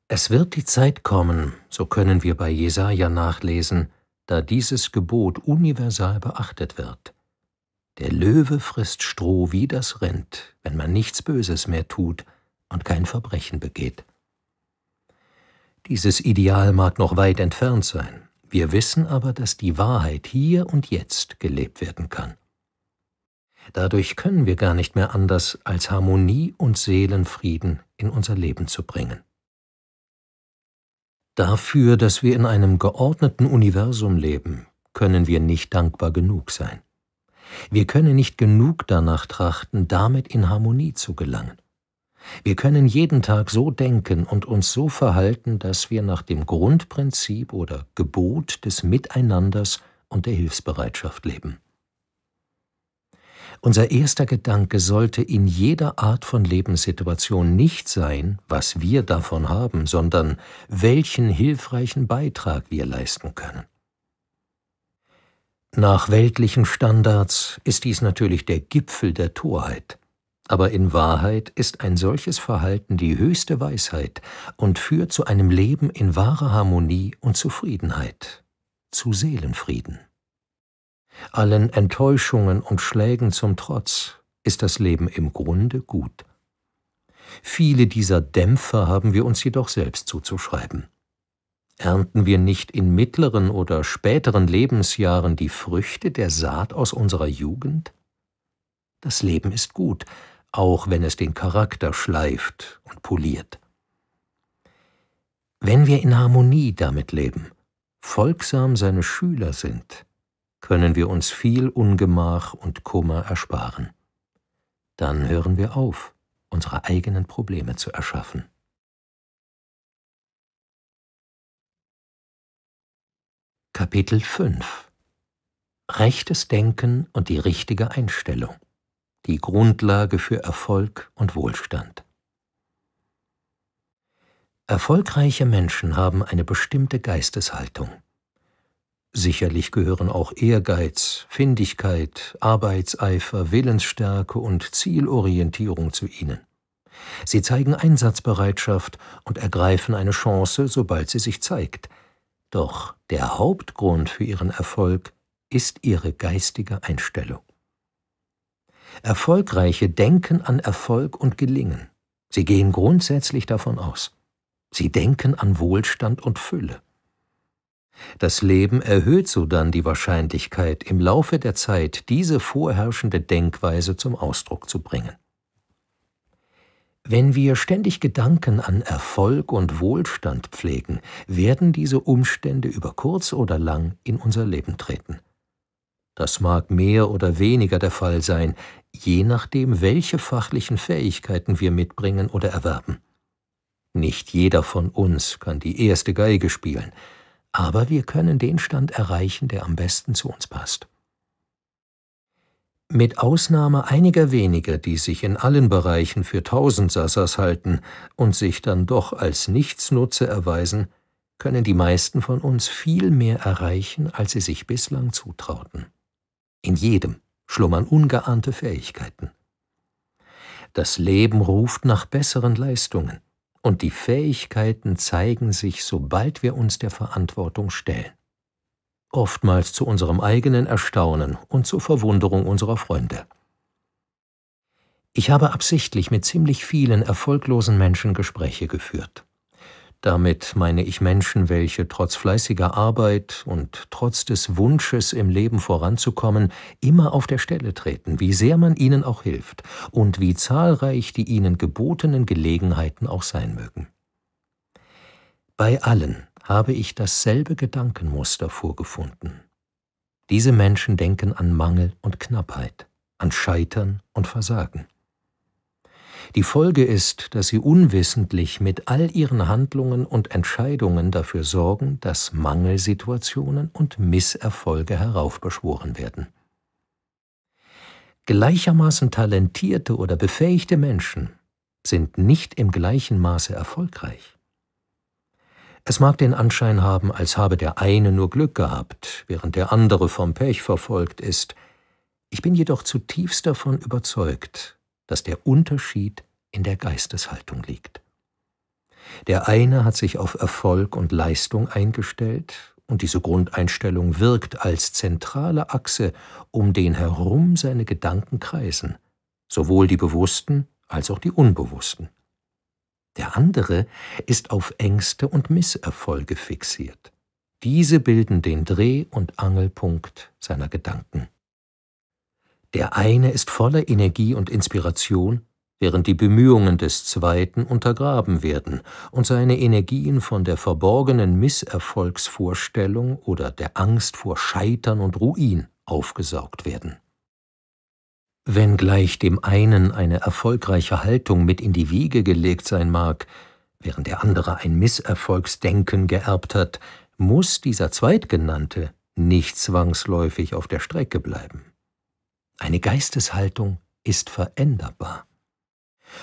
Es wird die Zeit kommen, so können wir bei Jesaja nachlesen, da dieses Gebot universal beachtet wird der Löwe frisst Stroh wie das Rind, wenn man nichts Böses mehr tut und kein Verbrechen begeht. Dieses Ideal mag noch weit entfernt sein, wir wissen aber, dass die Wahrheit hier und jetzt gelebt werden kann. Dadurch können wir gar nicht mehr anders, als Harmonie und Seelenfrieden in unser Leben zu bringen. Dafür, dass wir in einem geordneten Universum leben, können wir nicht dankbar genug sein. Wir können nicht genug danach trachten, damit in Harmonie zu gelangen. Wir können jeden Tag so denken und uns so verhalten, dass wir nach dem Grundprinzip oder Gebot des Miteinanders und der Hilfsbereitschaft leben. Unser erster Gedanke sollte in jeder Art von Lebenssituation nicht sein, was wir davon haben, sondern welchen hilfreichen Beitrag wir leisten können. Nach weltlichen Standards ist dies natürlich der Gipfel der Torheit. Aber in Wahrheit ist ein solches Verhalten die höchste Weisheit und führt zu einem Leben in wahrer Harmonie und Zufriedenheit, zu Seelenfrieden. Allen Enttäuschungen und Schlägen zum Trotz ist das Leben im Grunde gut. Viele dieser Dämpfer haben wir uns jedoch selbst zuzuschreiben. Ernten wir nicht in mittleren oder späteren Lebensjahren die Früchte der Saat aus unserer Jugend? Das Leben ist gut, auch wenn es den Charakter schleift und poliert. Wenn wir in Harmonie damit leben, folgsam seine Schüler sind, können wir uns viel Ungemach und Kummer ersparen. Dann hören wir auf, unsere eigenen Probleme zu erschaffen. Kapitel 5 Rechtes Denken und die richtige Einstellung. Die Grundlage für Erfolg und Wohlstand. Erfolgreiche Menschen haben eine bestimmte Geisteshaltung. Sicherlich gehören auch Ehrgeiz, Findigkeit, Arbeitseifer, Willensstärke und Zielorientierung zu ihnen. Sie zeigen Einsatzbereitschaft und ergreifen eine Chance, sobald sie sich zeigt – doch der Hauptgrund für ihren Erfolg ist ihre geistige Einstellung. Erfolgreiche denken an Erfolg und Gelingen. Sie gehen grundsätzlich davon aus. Sie denken an Wohlstand und Fülle. Das Leben erhöht sodann die Wahrscheinlichkeit, im Laufe der Zeit diese vorherrschende Denkweise zum Ausdruck zu bringen. Wenn wir ständig Gedanken an Erfolg und Wohlstand pflegen, werden diese Umstände über kurz oder lang in unser Leben treten. Das mag mehr oder weniger der Fall sein, je nachdem, welche fachlichen Fähigkeiten wir mitbringen oder erwerben. Nicht jeder von uns kann die erste Geige spielen, aber wir können den Stand erreichen, der am besten zu uns passt. Mit Ausnahme einiger weniger, die sich in allen Bereichen für Tausendsassers halten und sich dann doch als Nichtsnutze erweisen, können die meisten von uns viel mehr erreichen, als sie sich bislang zutrauten. In jedem schlummern ungeahnte Fähigkeiten. Das Leben ruft nach besseren Leistungen, und die Fähigkeiten zeigen sich, sobald wir uns der Verantwortung stellen oftmals zu unserem eigenen Erstaunen und zur Verwunderung unserer Freunde. Ich habe absichtlich mit ziemlich vielen erfolglosen Menschen Gespräche geführt. Damit meine ich Menschen, welche trotz fleißiger Arbeit und trotz des Wunsches im Leben voranzukommen, immer auf der Stelle treten, wie sehr man ihnen auch hilft und wie zahlreich die ihnen gebotenen Gelegenheiten auch sein mögen. Bei allen habe ich dasselbe Gedankenmuster vorgefunden. Diese Menschen denken an Mangel und Knappheit, an Scheitern und Versagen. Die Folge ist, dass sie unwissentlich mit all ihren Handlungen und Entscheidungen dafür sorgen, dass Mangelsituationen und Misserfolge heraufbeschworen werden. Gleichermaßen talentierte oder befähigte Menschen sind nicht im gleichen Maße erfolgreich. Es mag den Anschein haben, als habe der eine nur Glück gehabt, während der andere vom Pech verfolgt ist. Ich bin jedoch zutiefst davon überzeugt, dass der Unterschied in der Geisteshaltung liegt. Der eine hat sich auf Erfolg und Leistung eingestellt, und diese Grundeinstellung wirkt als zentrale Achse, um den herum seine Gedanken kreisen, sowohl die bewussten als auch die unbewussten der andere ist auf Ängste und Misserfolge fixiert. Diese bilden den Dreh- und Angelpunkt seiner Gedanken. Der eine ist voller Energie und Inspiration, während die Bemühungen des Zweiten untergraben werden und seine Energien von der verborgenen Misserfolgsvorstellung oder der Angst vor Scheitern und Ruin aufgesaugt werden. Wenngleich dem einen eine erfolgreiche Haltung mit in die Wiege gelegt sein mag, während der andere ein Misserfolgsdenken geerbt hat, muss dieser Zweitgenannte nicht zwangsläufig auf der Strecke bleiben. Eine Geisteshaltung ist veränderbar.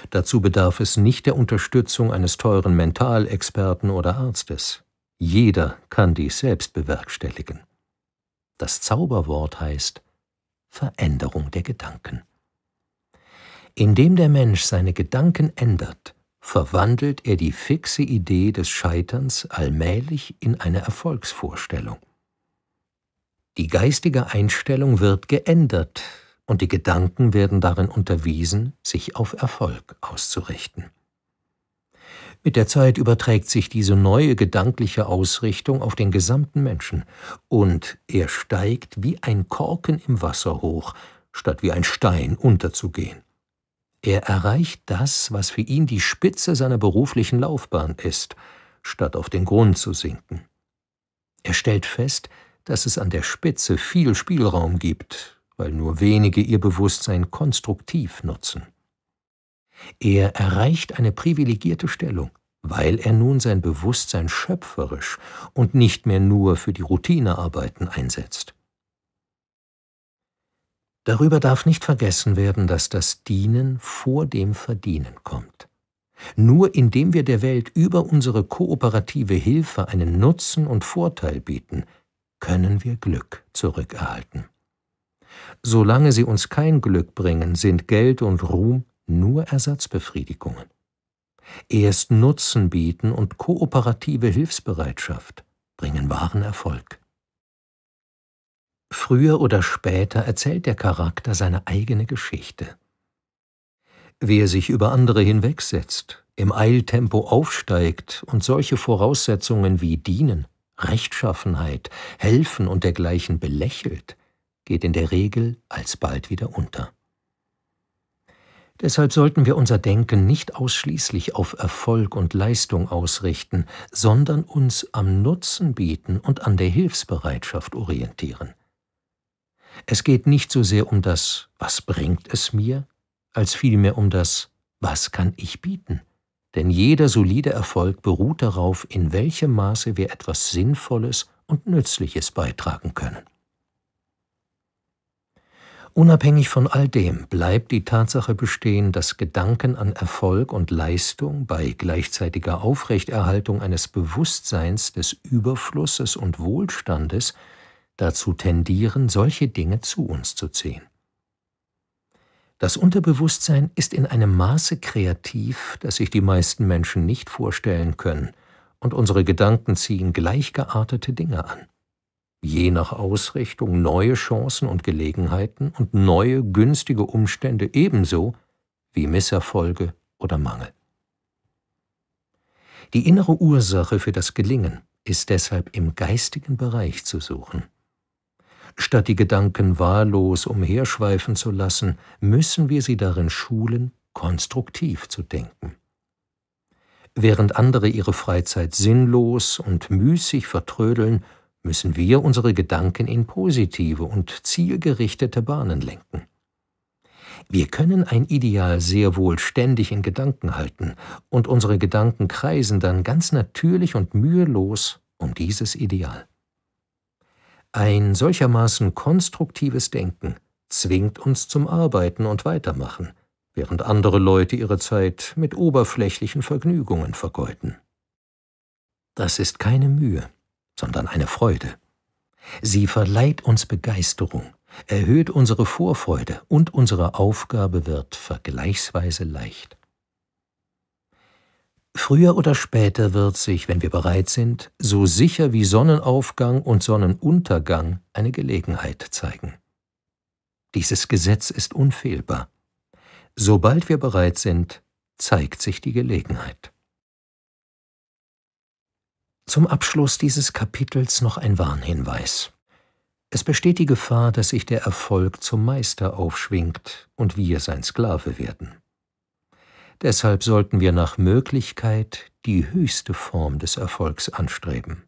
Dazu bedarf es nicht der Unterstützung eines teuren Mentalexperten oder Arztes. Jeder kann dies selbst bewerkstelligen. Das Zauberwort heißt Veränderung der Gedanken. Indem der Mensch seine Gedanken ändert, verwandelt er die fixe Idee des Scheiterns allmählich in eine Erfolgsvorstellung. Die geistige Einstellung wird geändert und die Gedanken werden darin unterwiesen, sich auf Erfolg auszurichten. Mit der Zeit überträgt sich diese neue gedankliche Ausrichtung auf den gesamten Menschen und er steigt wie ein Korken im Wasser hoch, statt wie ein Stein unterzugehen. Er erreicht das, was für ihn die Spitze seiner beruflichen Laufbahn ist, statt auf den Grund zu sinken. Er stellt fest, dass es an der Spitze viel Spielraum gibt, weil nur wenige ihr Bewusstsein konstruktiv nutzen. Er erreicht eine privilegierte Stellung, weil er nun sein Bewusstsein schöpferisch und nicht mehr nur für die Routinearbeiten einsetzt. Darüber darf nicht vergessen werden, dass das Dienen vor dem Verdienen kommt. Nur indem wir der Welt über unsere kooperative Hilfe einen Nutzen und Vorteil bieten, können wir Glück zurückerhalten. Solange sie uns kein Glück bringen, sind Geld und Ruhm nur Ersatzbefriedigungen. Erst Nutzen bieten und kooperative Hilfsbereitschaft bringen wahren Erfolg. Früher oder später erzählt der Charakter seine eigene Geschichte. Wer sich über andere hinwegsetzt, im Eiltempo aufsteigt und solche Voraussetzungen wie Dienen, Rechtschaffenheit, Helfen und dergleichen belächelt, geht in der Regel alsbald wieder unter. Deshalb sollten wir unser Denken nicht ausschließlich auf Erfolg und Leistung ausrichten, sondern uns am Nutzen bieten und an der Hilfsbereitschaft orientieren. Es geht nicht so sehr um das Was bringt es mir, als vielmehr um das Was kann ich bieten? Denn jeder solide Erfolg beruht darauf, in welchem Maße wir etwas Sinnvolles und Nützliches beitragen können. Unabhängig von all dem bleibt die Tatsache bestehen, dass Gedanken an Erfolg und Leistung bei gleichzeitiger Aufrechterhaltung eines Bewusstseins des Überflusses und Wohlstandes dazu tendieren, solche Dinge zu uns zu ziehen. Das Unterbewusstsein ist in einem Maße kreativ, das sich die meisten Menschen nicht vorstellen können, und unsere Gedanken ziehen gleichgeartete Dinge an je nach Ausrichtung neue Chancen und Gelegenheiten und neue günstige Umstände ebenso wie Misserfolge oder Mangel. Die innere Ursache für das Gelingen ist deshalb im geistigen Bereich zu suchen. Statt die Gedanken wahllos umherschweifen zu lassen, müssen wir sie darin schulen, konstruktiv zu denken. Während andere ihre Freizeit sinnlos und müßig vertrödeln, müssen wir unsere Gedanken in positive und zielgerichtete Bahnen lenken. Wir können ein Ideal sehr wohl ständig in Gedanken halten, und unsere Gedanken kreisen dann ganz natürlich und mühelos um dieses Ideal. Ein solchermaßen konstruktives Denken zwingt uns zum Arbeiten und Weitermachen, während andere Leute ihre Zeit mit oberflächlichen Vergnügungen vergeuden. Das ist keine Mühe, sondern eine Freude. Sie verleiht uns Begeisterung, erhöht unsere Vorfreude und unsere Aufgabe wird vergleichsweise leicht. Früher oder später wird sich, wenn wir bereit sind, so sicher wie Sonnenaufgang und Sonnenuntergang eine Gelegenheit zeigen. Dieses Gesetz ist unfehlbar. Sobald wir bereit sind, zeigt sich die Gelegenheit. Zum Abschluss dieses Kapitels noch ein Warnhinweis. Es besteht die Gefahr, dass sich der Erfolg zum Meister aufschwingt und wir sein Sklave werden. Deshalb sollten wir nach Möglichkeit die höchste Form des Erfolgs anstreben.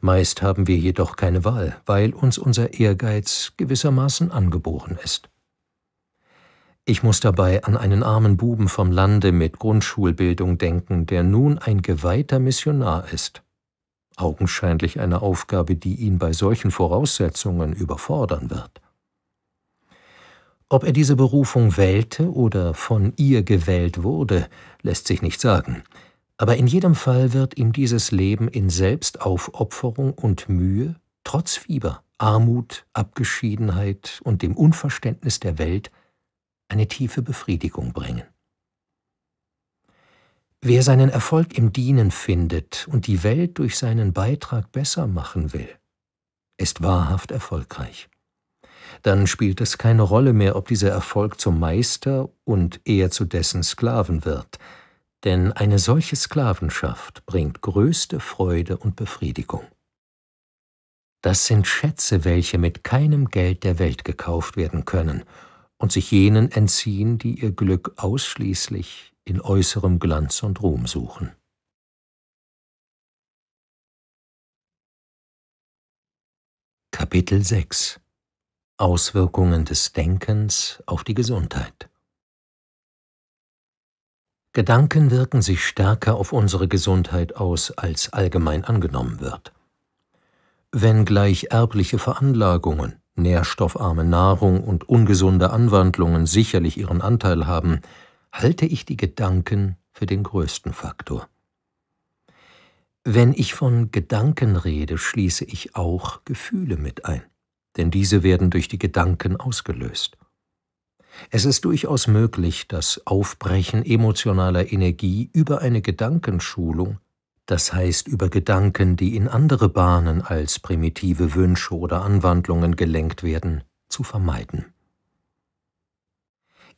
Meist haben wir jedoch keine Wahl, weil uns unser Ehrgeiz gewissermaßen angeboren ist. Ich muss dabei an einen armen Buben vom Lande mit Grundschulbildung denken, der nun ein geweihter Missionar ist. Augenscheinlich eine Aufgabe, die ihn bei solchen Voraussetzungen überfordern wird. Ob er diese Berufung wählte oder von ihr gewählt wurde, lässt sich nicht sagen. Aber in jedem Fall wird ihm dieses Leben in Selbstaufopferung und Mühe, trotz Fieber, Armut, Abgeschiedenheit und dem Unverständnis der Welt, eine tiefe Befriedigung bringen. Wer seinen Erfolg im Dienen findet und die Welt durch seinen Beitrag besser machen will, ist wahrhaft erfolgreich. Dann spielt es keine Rolle mehr, ob dieser Erfolg zum Meister und er zu dessen Sklaven wird, denn eine solche Sklavenschaft bringt größte Freude und Befriedigung. Das sind Schätze, welche mit keinem Geld der Welt gekauft werden können und sich jenen entziehen, die ihr Glück ausschließlich in äußerem Glanz und Ruhm suchen. Kapitel 6 Auswirkungen des Denkens auf die Gesundheit Gedanken wirken sich stärker auf unsere Gesundheit aus, als allgemein angenommen wird. Wenngleich erbliche Veranlagungen, nährstoffarme Nahrung und ungesunde Anwandlungen sicherlich ihren Anteil haben, halte ich die Gedanken für den größten Faktor. Wenn ich von Gedanken rede, schließe ich auch Gefühle mit ein, denn diese werden durch die Gedanken ausgelöst. Es ist durchaus möglich, das Aufbrechen emotionaler Energie über eine Gedankenschulung das heißt über Gedanken, die in andere Bahnen als primitive Wünsche oder Anwandlungen gelenkt werden, zu vermeiden.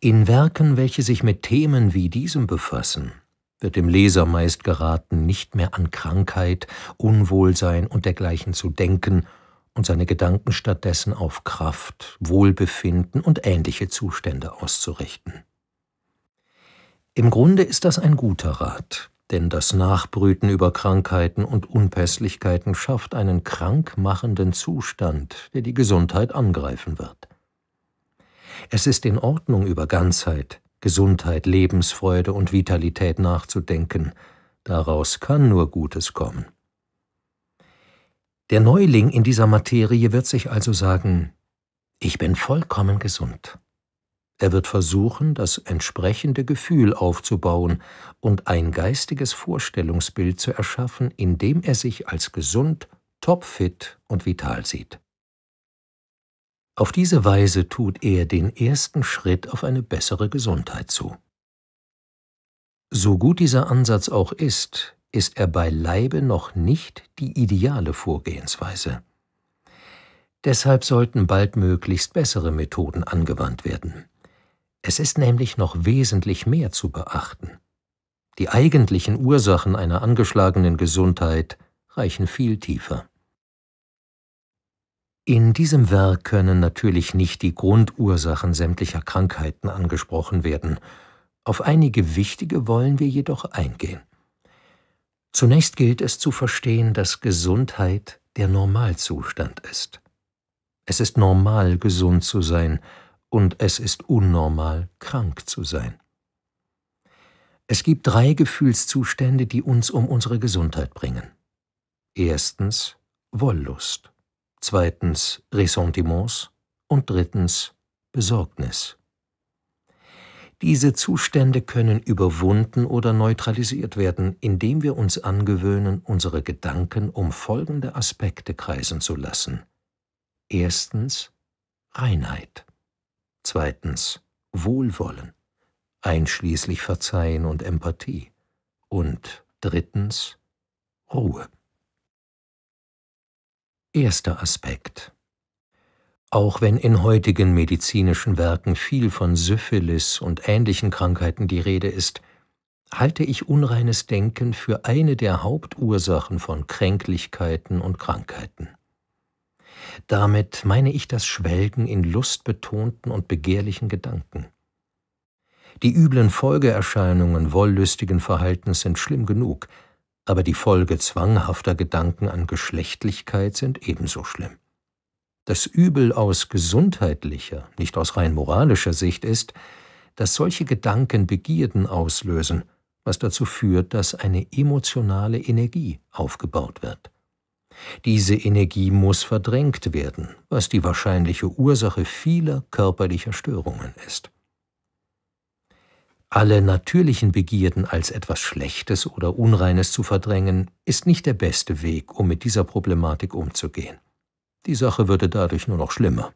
In Werken, welche sich mit Themen wie diesem befassen, wird dem Leser meist geraten, nicht mehr an Krankheit, Unwohlsein und dergleichen zu denken und seine Gedanken stattdessen auf Kraft, Wohlbefinden und ähnliche Zustände auszurichten. Im Grunde ist das ein guter Rat, denn das Nachbrüten über Krankheiten und Unpässlichkeiten schafft einen krankmachenden Zustand, der die Gesundheit angreifen wird. Es ist in Ordnung, über Ganzheit, Gesundheit, Lebensfreude und Vitalität nachzudenken. Daraus kann nur Gutes kommen. Der Neuling in dieser Materie wird sich also sagen, ich bin vollkommen gesund. Er wird versuchen, das entsprechende Gefühl aufzubauen und ein geistiges Vorstellungsbild zu erschaffen, in dem er sich als gesund, topfit und vital sieht. Auf diese Weise tut er den ersten Schritt auf eine bessere Gesundheit zu. So gut dieser Ansatz auch ist, ist er beileibe noch nicht die ideale Vorgehensweise. Deshalb sollten baldmöglichst bessere Methoden angewandt werden. Es ist nämlich noch wesentlich mehr zu beachten. Die eigentlichen Ursachen einer angeschlagenen Gesundheit reichen viel tiefer. In diesem Werk können natürlich nicht die Grundursachen sämtlicher Krankheiten angesprochen werden, auf einige wichtige wollen wir jedoch eingehen. Zunächst gilt es zu verstehen, dass Gesundheit der Normalzustand ist. Es ist normal, gesund zu sein, und es ist unnormal, krank zu sein. Es gibt drei Gefühlszustände, die uns um unsere Gesundheit bringen. Erstens Wollust, zweitens Ressentiments und drittens Besorgnis. Diese Zustände können überwunden oder neutralisiert werden, indem wir uns angewöhnen, unsere Gedanken um folgende Aspekte kreisen zu lassen. Erstens Reinheit zweitens Wohlwollen, einschließlich Verzeihen und Empathie und drittens Ruhe. Erster Aspekt auch wenn in heutigen medizinischen Werken viel von Syphilis und ähnlichen Krankheiten die Rede ist, halte ich unreines Denken für eine der Hauptursachen von Kränklichkeiten und Krankheiten. Damit meine ich das Schwelgen in lustbetonten und begehrlichen Gedanken. Die üblen Folgeerscheinungen wollüstigen Verhaltens sind schlimm genug, aber die Folge zwanghafter Gedanken an Geschlechtlichkeit sind ebenso schlimm. Das Übel aus gesundheitlicher, nicht aus rein moralischer Sicht ist, dass solche Gedanken Begierden auslösen, was dazu führt, dass eine emotionale Energie aufgebaut wird. Diese Energie muss verdrängt werden, was die wahrscheinliche Ursache vieler körperlicher Störungen ist. Alle natürlichen Begierden als etwas Schlechtes oder Unreines zu verdrängen, ist nicht der beste Weg, um mit dieser Problematik umzugehen. Die Sache würde dadurch nur noch schlimmer.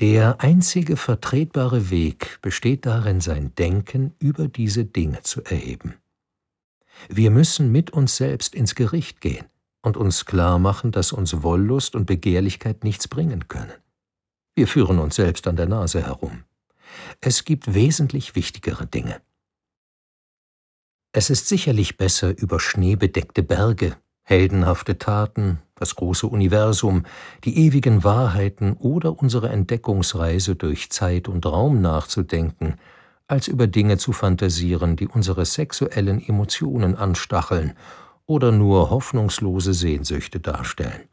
Der einzige vertretbare Weg besteht darin, sein Denken über diese Dinge zu erheben. Wir müssen mit uns selbst ins Gericht gehen und uns klar machen, dass uns Wollust und Begehrlichkeit nichts bringen können. Wir führen uns selbst an der Nase herum. Es gibt wesentlich wichtigere Dinge. Es ist sicherlich besser, über schneebedeckte Berge, heldenhafte Taten, das große Universum, die ewigen Wahrheiten oder unsere Entdeckungsreise durch Zeit und Raum nachzudenken, als über Dinge zu fantasieren, die unsere sexuellen Emotionen anstacheln oder nur hoffnungslose Sehnsüchte darstellen.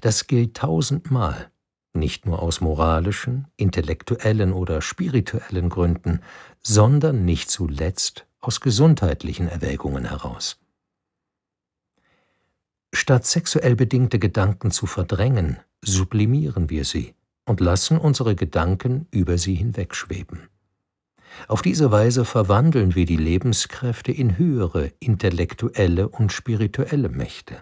Das gilt tausendmal, nicht nur aus moralischen, intellektuellen oder spirituellen Gründen, sondern nicht zuletzt aus gesundheitlichen Erwägungen heraus. Statt sexuell bedingte Gedanken zu verdrängen, sublimieren wir sie und lassen unsere Gedanken über sie hinwegschweben. Auf diese Weise verwandeln wir die Lebenskräfte in höhere intellektuelle und spirituelle Mächte.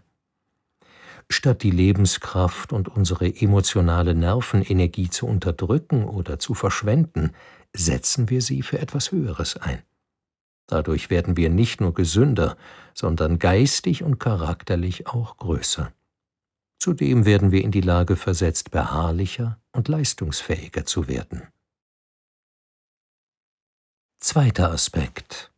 Statt die Lebenskraft und unsere emotionale Nervenenergie zu unterdrücken oder zu verschwenden, setzen wir sie für etwas Höheres ein. Dadurch werden wir nicht nur gesünder, sondern geistig und charakterlich auch größer. Zudem werden wir in die Lage versetzt, beharrlicher und leistungsfähiger zu werden. Zweiter Aspekt.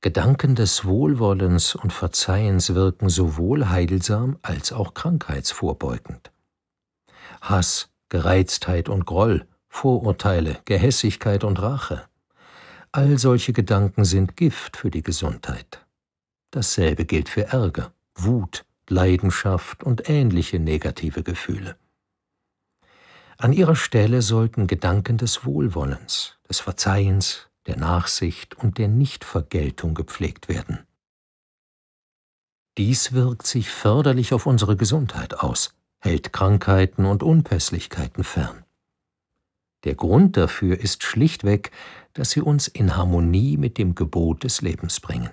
Gedanken des Wohlwollens und Verzeihens wirken sowohl heilsam als auch krankheitsvorbeugend. Hass, Gereiztheit und Groll, Vorurteile, Gehässigkeit und Rache. All solche Gedanken sind Gift für die Gesundheit. Dasselbe gilt für Ärger, Wut, Leidenschaft und ähnliche negative Gefühle. An ihrer Stelle sollten Gedanken des Wohlwollens, des Verzeihens, der Nachsicht und der Nichtvergeltung gepflegt werden. Dies wirkt sich förderlich auf unsere Gesundheit aus, hält Krankheiten und Unpässlichkeiten fern. Der Grund dafür ist schlichtweg, dass sie uns in Harmonie mit dem Gebot des Lebens bringen.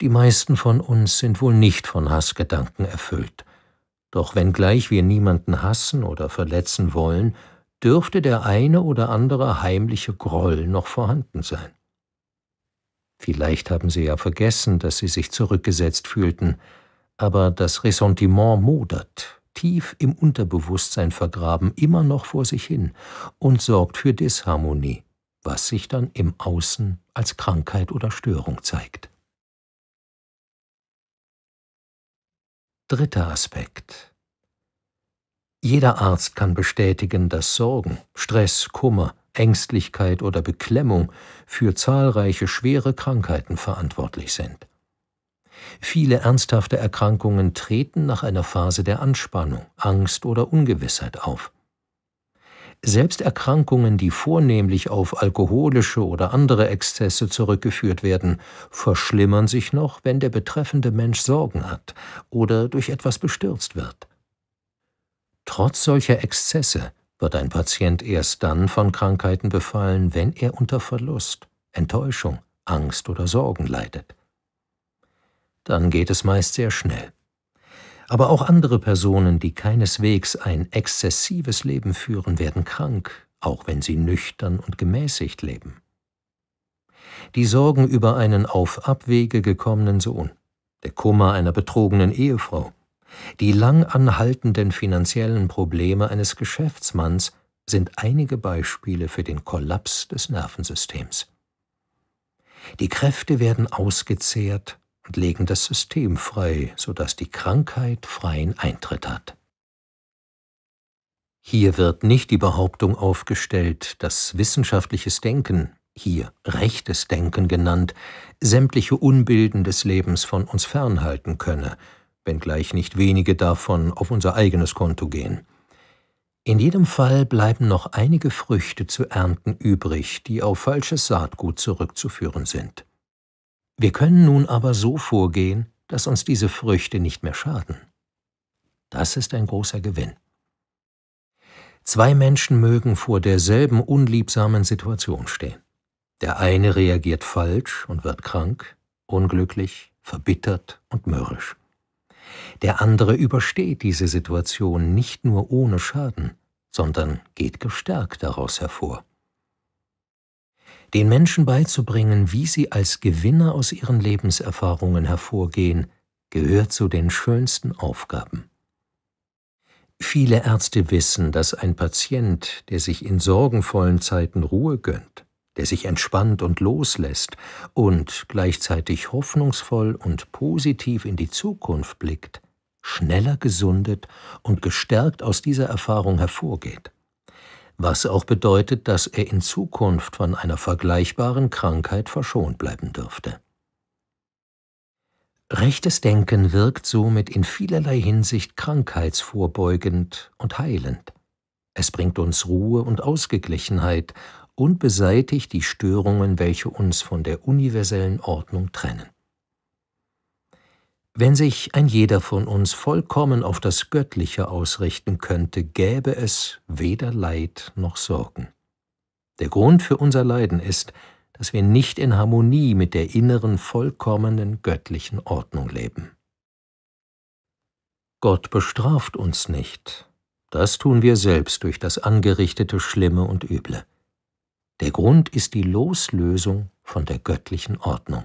Die meisten von uns sind wohl nicht von Hassgedanken erfüllt, doch wenngleich wir niemanden hassen oder verletzen wollen, dürfte der eine oder andere heimliche Groll noch vorhanden sein. Vielleicht haben sie ja vergessen, dass sie sich zurückgesetzt fühlten, aber das Ressentiment modert, tief im Unterbewusstsein vergraben, immer noch vor sich hin und sorgt für Disharmonie, was sich dann im Außen als Krankheit oder Störung zeigt. Dritter Aspekt jeder Arzt kann bestätigen, dass Sorgen, Stress, Kummer, Ängstlichkeit oder Beklemmung für zahlreiche schwere Krankheiten verantwortlich sind. Viele ernsthafte Erkrankungen treten nach einer Phase der Anspannung, Angst oder Ungewissheit auf. Selbst Erkrankungen, die vornehmlich auf alkoholische oder andere Exzesse zurückgeführt werden, verschlimmern sich noch, wenn der betreffende Mensch Sorgen hat oder durch etwas bestürzt wird. Trotz solcher Exzesse wird ein Patient erst dann von Krankheiten befallen, wenn er unter Verlust, Enttäuschung, Angst oder Sorgen leidet. Dann geht es meist sehr schnell. Aber auch andere Personen, die keineswegs ein exzessives Leben führen, werden krank, auch wenn sie nüchtern und gemäßigt leben. Die Sorgen über einen auf Abwege gekommenen Sohn, der Kummer einer betrogenen Ehefrau, die lang anhaltenden finanziellen Probleme eines Geschäftsmanns sind einige Beispiele für den Kollaps des Nervensystems. Die Kräfte werden ausgezehrt und legen das System frei, sodass die Krankheit freien Eintritt hat. Hier wird nicht die Behauptung aufgestellt, dass wissenschaftliches Denken, hier rechtes Denken genannt, sämtliche Unbilden des Lebens von uns fernhalten könne, wenngleich nicht wenige davon auf unser eigenes Konto gehen. In jedem Fall bleiben noch einige Früchte zu ernten übrig, die auf falsches Saatgut zurückzuführen sind. Wir können nun aber so vorgehen, dass uns diese Früchte nicht mehr schaden. Das ist ein großer Gewinn. Zwei Menschen mögen vor derselben unliebsamen Situation stehen. Der eine reagiert falsch und wird krank, unglücklich, verbittert und mürrisch. Der andere übersteht diese Situation nicht nur ohne Schaden, sondern geht gestärkt daraus hervor. Den Menschen beizubringen, wie sie als Gewinner aus ihren Lebenserfahrungen hervorgehen, gehört zu den schönsten Aufgaben. Viele Ärzte wissen, dass ein Patient, der sich in sorgenvollen Zeiten Ruhe gönnt, der sich entspannt und loslässt und gleichzeitig hoffnungsvoll und positiv in die Zukunft blickt, schneller gesundet und gestärkt aus dieser Erfahrung hervorgeht. Was auch bedeutet, dass er in Zukunft von einer vergleichbaren Krankheit verschont bleiben dürfte. Rechtes Denken wirkt somit in vielerlei Hinsicht krankheitsvorbeugend und heilend. Es bringt uns Ruhe und Ausgeglichenheit und beseitigt die Störungen, welche uns von der universellen Ordnung trennen. Wenn sich ein jeder von uns vollkommen auf das Göttliche ausrichten könnte, gäbe es weder Leid noch Sorgen. Der Grund für unser Leiden ist, dass wir nicht in Harmonie mit der inneren vollkommenen göttlichen Ordnung leben. Gott bestraft uns nicht, das tun wir selbst durch das angerichtete Schlimme und Üble. Der Grund ist die Loslösung von der göttlichen Ordnung.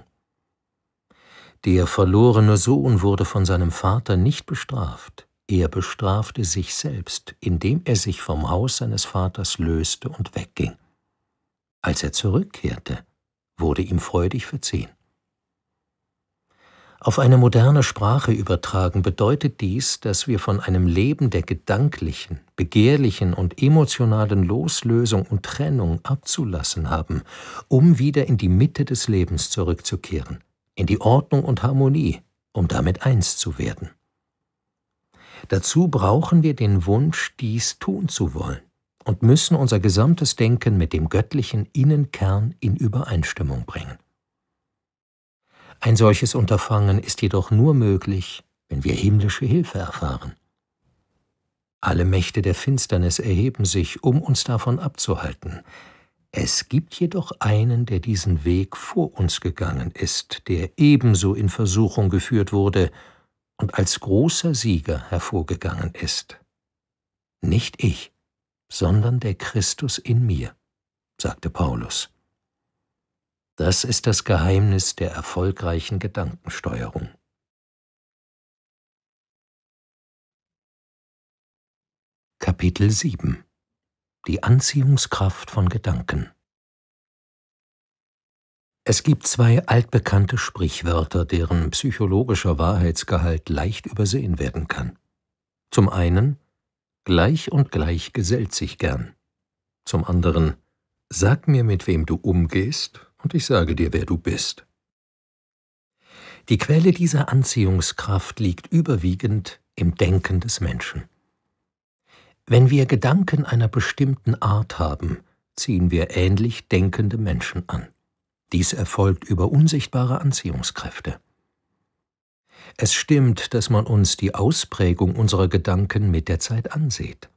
Der verlorene Sohn wurde von seinem Vater nicht bestraft, er bestrafte sich selbst, indem er sich vom Haus seines Vaters löste und wegging. Als er zurückkehrte, wurde ihm freudig verziehen. Auf eine moderne Sprache übertragen bedeutet dies, dass wir von einem Leben der gedanklichen, begehrlichen und emotionalen Loslösung und Trennung abzulassen haben, um wieder in die Mitte des Lebens zurückzukehren, in die Ordnung und Harmonie, um damit eins zu werden. Dazu brauchen wir den Wunsch, dies tun zu wollen und müssen unser gesamtes Denken mit dem göttlichen Innenkern in Übereinstimmung bringen. Ein solches Unterfangen ist jedoch nur möglich, wenn wir himmlische Hilfe erfahren. Alle Mächte der Finsternis erheben sich, um uns davon abzuhalten. Es gibt jedoch einen, der diesen Weg vor uns gegangen ist, der ebenso in Versuchung geführt wurde und als großer Sieger hervorgegangen ist. Nicht ich, sondern der Christus in mir, sagte Paulus. Das ist das Geheimnis der erfolgreichen Gedankensteuerung. Kapitel 7 Die Anziehungskraft von Gedanken Es gibt zwei altbekannte Sprichwörter, deren psychologischer Wahrheitsgehalt leicht übersehen werden kann. Zum einen Gleich und gleich gesellt sich gern. Zum anderen Sag mir, mit wem du umgehst, und ich sage dir, wer du bist. Die Quelle dieser Anziehungskraft liegt überwiegend im Denken des Menschen. Wenn wir Gedanken einer bestimmten Art haben, ziehen wir ähnlich denkende Menschen an. Dies erfolgt über unsichtbare Anziehungskräfte. Es stimmt, dass man uns die Ausprägung unserer Gedanken mit der Zeit ansieht.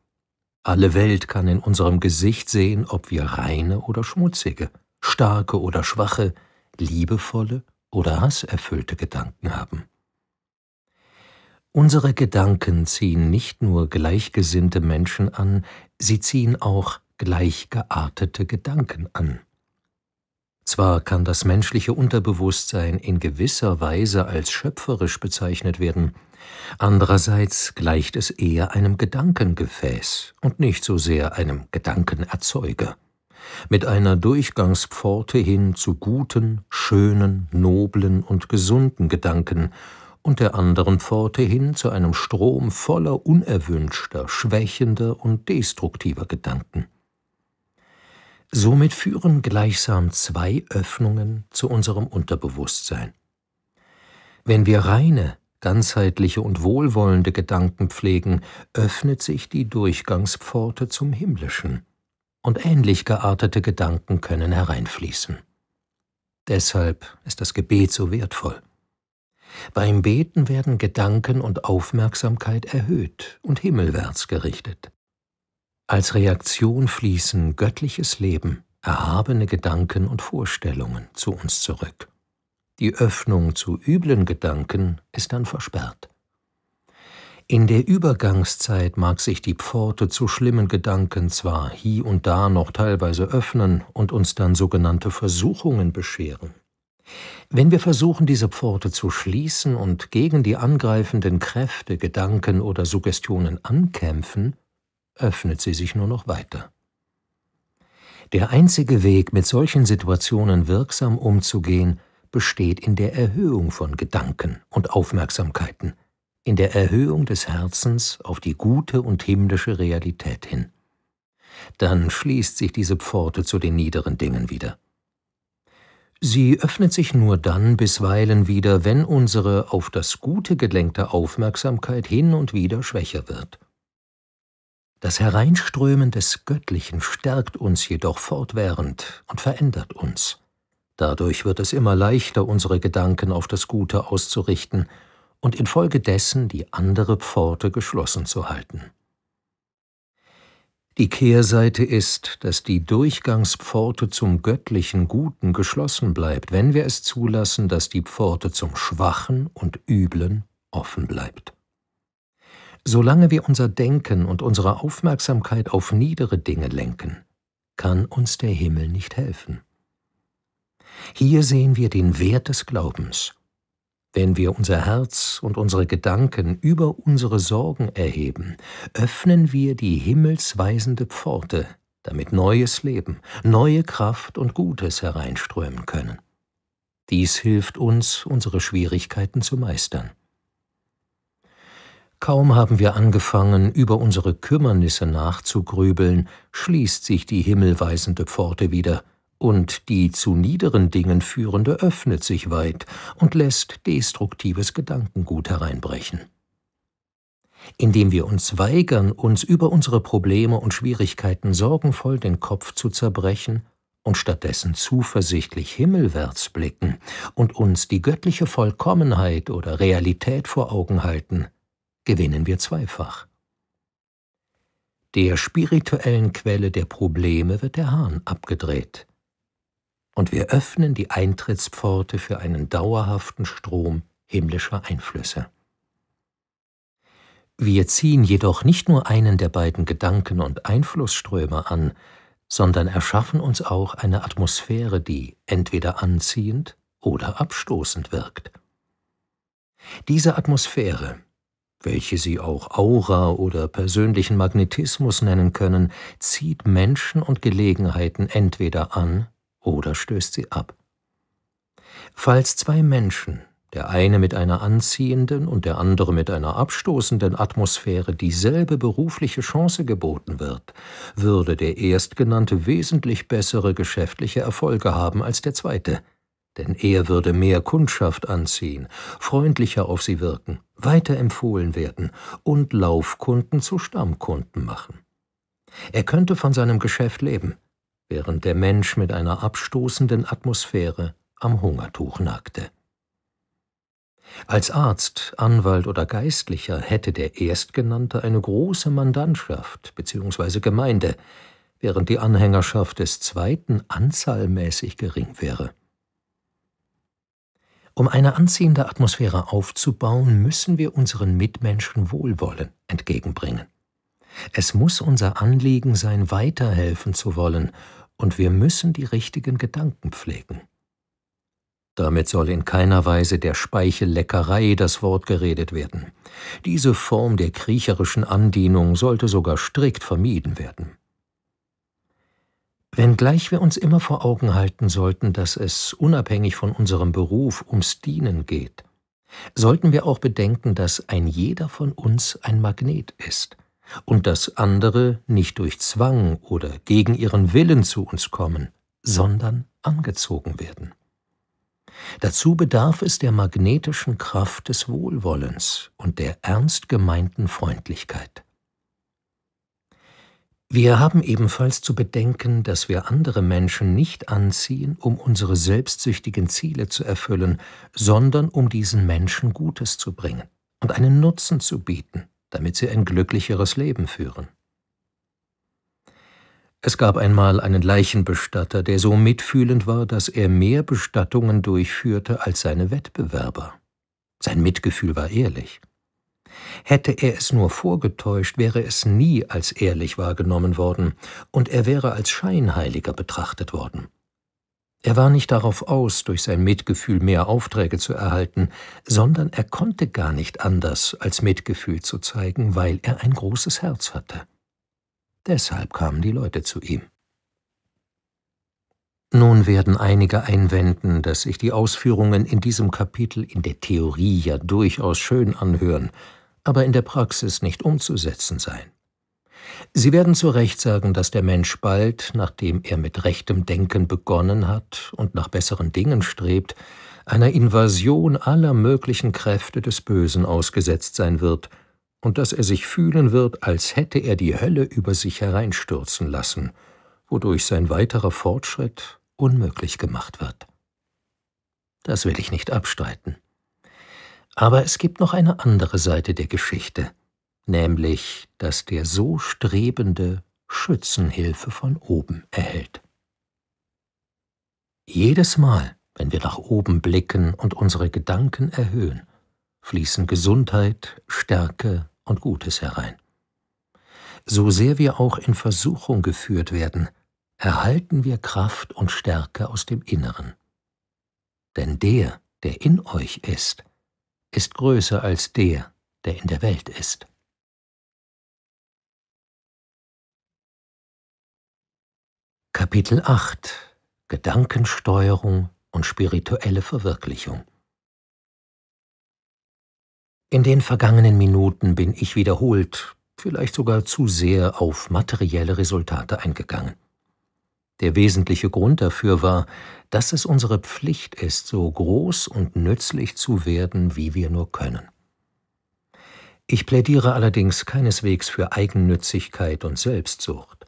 Alle Welt kann in unserem Gesicht sehen, ob wir reine oder schmutzige, starke oder schwache, liebevolle oder hasserfüllte Gedanken haben. Unsere Gedanken ziehen nicht nur gleichgesinnte Menschen an, sie ziehen auch gleichgeartete Gedanken an. Zwar kann das menschliche Unterbewusstsein in gewisser Weise als schöpferisch bezeichnet werden, andererseits gleicht es eher einem Gedankengefäß und nicht so sehr einem Gedankenerzeuger mit einer Durchgangspforte hin zu guten, schönen, noblen und gesunden Gedanken und der anderen Pforte hin zu einem Strom voller unerwünschter, schwächender und destruktiver Gedanken. Somit führen gleichsam zwei Öffnungen zu unserem Unterbewusstsein. Wenn wir reine, ganzheitliche und wohlwollende Gedanken pflegen, öffnet sich die Durchgangspforte zum Himmlischen und ähnlich geartete Gedanken können hereinfließen. Deshalb ist das Gebet so wertvoll. Beim Beten werden Gedanken und Aufmerksamkeit erhöht und himmelwärts gerichtet. Als Reaktion fließen göttliches Leben, erhabene Gedanken und Vorstellungen zu uns zurück. Die Öffnung zu üblen Gedanken ist dann versperrt. In der Übergangszeit mag sich die Pforte zu schlimmen Gedanken zwar hie und da noch teilweise öffnen und uns dann sogenannte Versuchungen bescheren. Wenn wir versuchen, diese Pforte zu schließen und gegen die angreifenden Kräfte, Gedanken oder Suggestionen ankämpfen, öffnet sie sich nur noch weiter. Der einzige Weg, mit solchen Situationen wirksam umzugehen, besteht in der Erhöhung von Gedanken und Aufmerksamkeiten, in der Erhöhung des Herzens auf die gute und himmlische Realität hin. Dann schließt sich diese Pforte zu den niederen Dingen wieder. Sie öffnet sich nur dann bisweilen wieder, wenn unsere auf das Gute gelenkte Aufmerksamkeit hin und wieder schwächer wird. Das Hereinströmen des Göttlichen stärkt uns jedoch fortwährend und verändert uns. Dadurch wird es immer leichter, unsere Gedanken auf das Gute auszurichten und infolgedessen die andere Pforte geschlossen zu halten. Die Kehrseite ist, dass die Durchgangspforte zum göttlichen Guten geschlossen bleibt, wenn wir es zulassen, dass die Pforte zum Schwachen und Üblen offen bleibt. Solange wir unser Denken und unsere Aufmerksamkeit auf niedere Dinge lenken, kann uns der Himmel nicht helfen. Hier sehen wir den Wert des Glaubens wenn wir unser Herz und unsere Gedanken über unsere Sorgen erheben, öffnen wir die himmelsweisende Pforte, damit neues Leben, neue Kraft und Gutes hereinströmen können. Dies hilft uns, unsere Schwierigkeiten zu meistern. Kaum haben wir angefangen, über unsere Kümmernisse nachzugrübeln, schließt sich die himmelweisende Pforte wieder, und die zu niederen Dingen führende öffnet sich weit und lässt destruktives Gedankengut hereinbrechen. Indem wir uns weigern, uns über unsere Probleme und Schwierigkeiten sorgenvoll den Kopf zu zerbrechen und stattdessen zuversichtlich himmelwärts blicken und uns die göttliche Vollkommenheit oder Realität vor Augen halten, gewinnen wir zweifach. Der spirituellen Quelle der Probleme wird der Hahn abgedreht und wir öffnen die Eintrittspforte für einen dauerhaften Strom himmlischer Einflüsse. Wir ziehen jedoch nicht nur einen der beiden Gedanken- und Einflussströme an, sondern erschaffen uns auch eine Atmosphäre, die entweder anziehend oder abstoßend wirkt. Diese Atmosphäre, welche Sie auch Aura oder persönlichen Magnetismus nennen können, zieht Menschen und Gelegenheiten entweder an oder stößt sie ab. Falls zwei Menschen, der eine mit einer anziehenden und der andere mit einer abstoßenden Atmosphäre dieselbe berufliche Chance geboten wird, würde der erstgenannte wesentlich bessere geschäftliche Erfolge haben als der zweite, denn er würde mehr Kundschaft anziehen, freundlicher auf sie wirken, weiterempfohlen werden und Laufkunden zu Stammkunden machen. Er könnte von seinem Geschäft leben, während der Mensch mit einer abstoßenden Atmosphäre am Hungertuch nagte. Als Arzt, Anwalt oder Geistlicher hätte der Erstgenannte eine große Mandantschaft bzw. Gemeinde, während die Anhängerschaft des Zweiten anzahlmäßig gering wäre. Um eine anziehende Atmosphäre aufzubauen, müssen wir unseren Mitmenschen Wohlwollen entgegenbringen. Es muss unser Anliegen sein, weiterhelfen zu wollen und wir müssen die richtigen Gedanken pflegen. Damit soll in keiner Weise der Speichelleckerei das Wort geredet werden. Diese Form der kriecherischen Andienung sollte sogar strikt vermieden werden. Wenngleich wir uns immer vor Augen halten sollten, dass es unabhängig von unserem Beruf ums Dienen geht, sollten wir auch bedenken, dass ein jeder von uns ein Magnet ist – und dass andere nicht durch Zwang oder gegen ihren Willen zu uns kommen, sondern angezogen werden. Dazu bedarf es der magnetischen Kraft des Wohlwollens und der ernst gemeinten Freundlichkeit. Wir haben ebenfalls zu bedenken, dass wir andere Menschen nicht anziehen, um unsere selbstsüchtigen Ziele zu erfüllen, sondern um diesen Menschen Gutes zu bringen und einen Nutzen zu bieten damit sie ein glücklicheres Leben führen. Es gab einmal einen Leichenbestatter, der so mitfühlend war, dass er mehr Bestattungen durchführte als seine Wettbewerber. Sein Mitgefühl war ehrlich. Hätte er es nur vorgetäuscht, wäre es nie als ehrlich wahrgenommen worden, und er wäre als Scheinheiliger betrachtet worden. Er war nicht darauf aus, durch sein Mitgefühl mehr Aufträge zu erhalten, sondern er konnte gar nicht anders, als Mitgefühl zu zeigen, weil er ein großes Herz hatte. Deshalb kamen die Leute zu ihm. Nun werden einige einwenden, dass sich die Ausführungen in diesem Kapitel in der Theorie ja durchaus schön anhören, aber in der Praxis nicht umzusetzen seien. Sie werden zu Recht sagen, dass der Mensch bald, nachdem er mit rechtem Denken begonnen hat und nach besseren Dingen strebt, einer Invasion aller möglichen Kräfte des Bösen ausgesetzt sein wird und dass er sich fühlen wird, als hätte er die Hölle über sich hereinstürzen lassen, wodurch sein weiterer Fortschritt unmöglich gemacht wird. Das will ich nicht abstreiten. Aber es gibt noch eine andere Seite der Geschichte, nämlich dass der so Strebende Schützenhilfe von oben erhält. Jedes Mal, wenn wir nach oben blicken und unsere Gedanken erhöhen, fließen Gesundheit, Stärke und Gutes herein. So sehr wir auch in Versuchung geführt werden, erhalten wir Kraft und Stärke aus dem Inneren. Denn der, der in euch ist, ist größer als der, der in der Welt ist. Kapitel 8 Gedankensteuerung und spirituelle Verwirklichung In den vergangenen Minuten bin ich wiederholt, vielleicht sogar zu sehr auf materielle Resultate eingegangen. Der wesentliche Grund dafür war, dass es unsere Pflicht ist, so groß und nützlich zu werden, wie wir nur können. Ich plädiere allerdings keineswegs für Eigennützigkeit und Selbstsucht.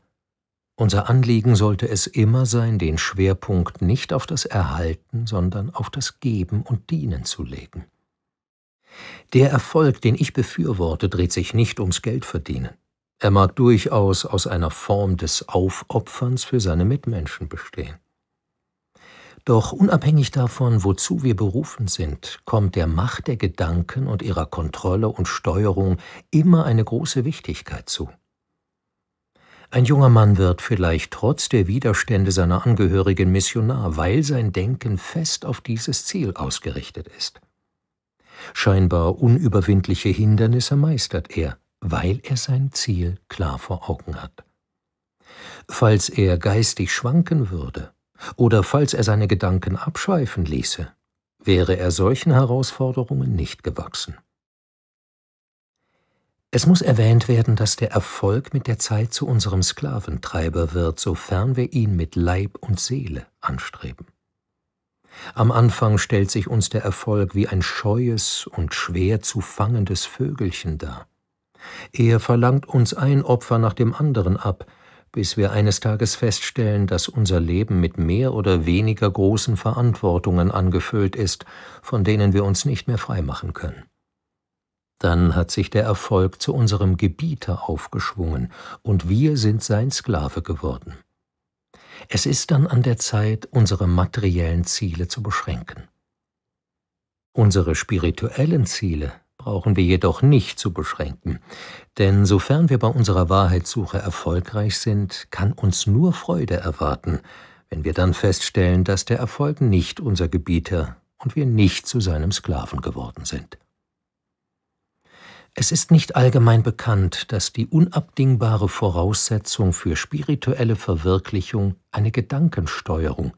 Unser Anliegen sollte es immer sein, den Schwerpunkt nicht auf das Erhalten, sondern auf das Geben und Dienen zu legen. Der Erfolg, den ich befürworte, dreht sich nicht ums Geldverdienen. Er mag durchaus aus einer Form des Aufopferns für seine Mitmenschen bestehen. Doch unabhängig davon, wozu wir berufen sind, kommt der Macht der Gedanken und ihrer Kontrolle und Steuerung immer eine große Wichtigkeit zu. Ein junger Mann wird vielleicht trotz der Widerstände seiner Angehörigen Missionar, weil sein Denken fest auf dieses Ziel ausgerichtet ist. Scheinbar unüberwindliche Hindernisse meistert er, weil er sein Ziel klar vor Augen hat. Falls er geistig schwanken würde oder falls er seine Gedanken abschweifen ließe, wäre er solchen Herausforderungen nicht gewachsen. Es muss erwähnt werden, dass der Erfolg mit der Zeit zu unserem Sklaventreiber wird, sofern wir ihn mit Leib und Seele anstreben. Am Anfang stellt sich uns der Erfolg wie ein scheues und schwer zu fangendes Vögelchen dar. Er verlangt uns ein Opfer nach dem anderen ab, bis wir eines Tages feststellen, dass unser Leben mit mehr oder weniger großen Verantwortungen angefüllt ist, von denen wir uns nicht mehr freimachen können dann hat sich der Erfolg zu unserem Gebieter aufgeschwungen, und wir sind sein Sklave geworden. Es ist dann an der Zeit, unsere materiellen Ziele zu beschränken. Unsere spirituellen Ziele brauchen wir jedoch nicht zu beschränken, denn sofern wir bei unserer Wahrheitssuche erfolgreich sind, kann uns nur Freude erwarten, wenn wir dann feststellen, dass der Erfolg nicht unser Gebieter und wir nicht zu seinem Sklaven geworden sind. Es ist nicht allgemein bekannt, dass die unabdingbare Voraussetzung für spirituelle Verwirklichung eine Gedankensteuerung,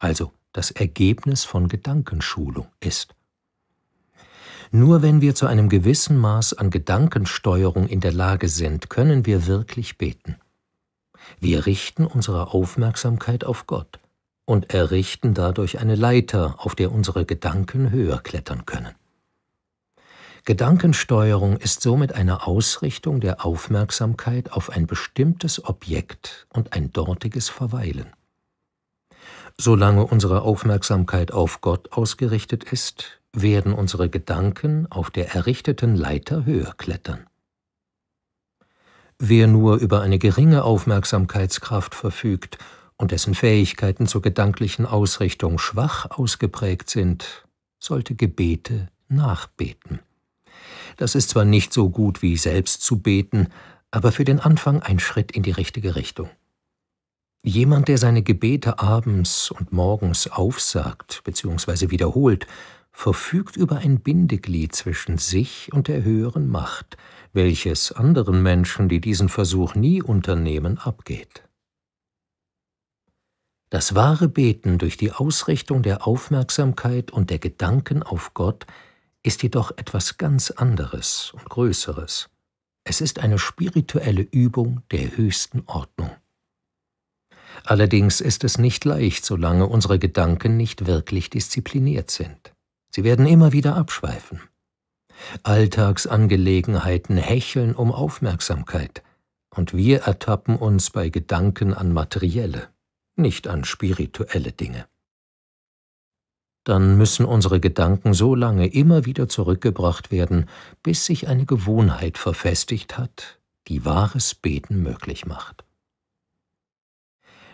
also das Ergebnis von Gedankenschulung ist. Nur wenn wir zu einem gewissen Maß an Gedankensteuerung in der Lage sind, können wir wirklich beten. Wir richten unsere Aufmerksamkeit auf Gott und errichten dadurch eine Leiter, auf der unsere Gedanken höher klettern können. Gedankensteuerung ist somit eine Ausrichtung der Aufmerksamkeit auf ein bestimmtes Objekt und ein dortiges Verweilen. Solange unsere Aufmerksamkeit auf Gott ausgerichtet ist, werden unsere Gedanken auf der errichteten Leiter höher klettern. Wer nur über eine geringe Aufmerksamkeitskraft verfügt und dessen Fähigkeiten zur gedanklichen Ausrichtung schwach ausgeprägt sind, sollte Gebete nachbeten. Das ist zwar nicht so gut wie selbst zu beten, aber für den Anfang ein Schritt in die richtige Richtung. Jemand, der seine Gebete abends und morgens aufsagt bzw. wiederholt, verfügt über ein Bindeglied zwischen sich und der höheren Macht, welches anderen Menschen, die diesen Versuch nie unternehmen, abgeht. Das wahre Beten durch die Ausrichtung der Aufmerksamkeit und der Gedanken auf Gott ist jedoch etwas ganz anderes und Größeres. Es ist eine spirituelle Übung der höchsten Ordnung. Allerdings ist es nicht leicht, solange unsere Gedanken nicht wirklich diszipliniert sind. Sie werden immer wieder abschweifen. Alltagsangelegenheiten hecheln um Aufmerksamkeit, und wir ertappen uns bei Gedanken an materielle, nicht an spirituelle Dinge dann müssen unsere Gedanken so lange immer wieder zurückgebracht werden, bis sich eine Gewohnheit verfestigt hat, die wahres Beten möglich macht.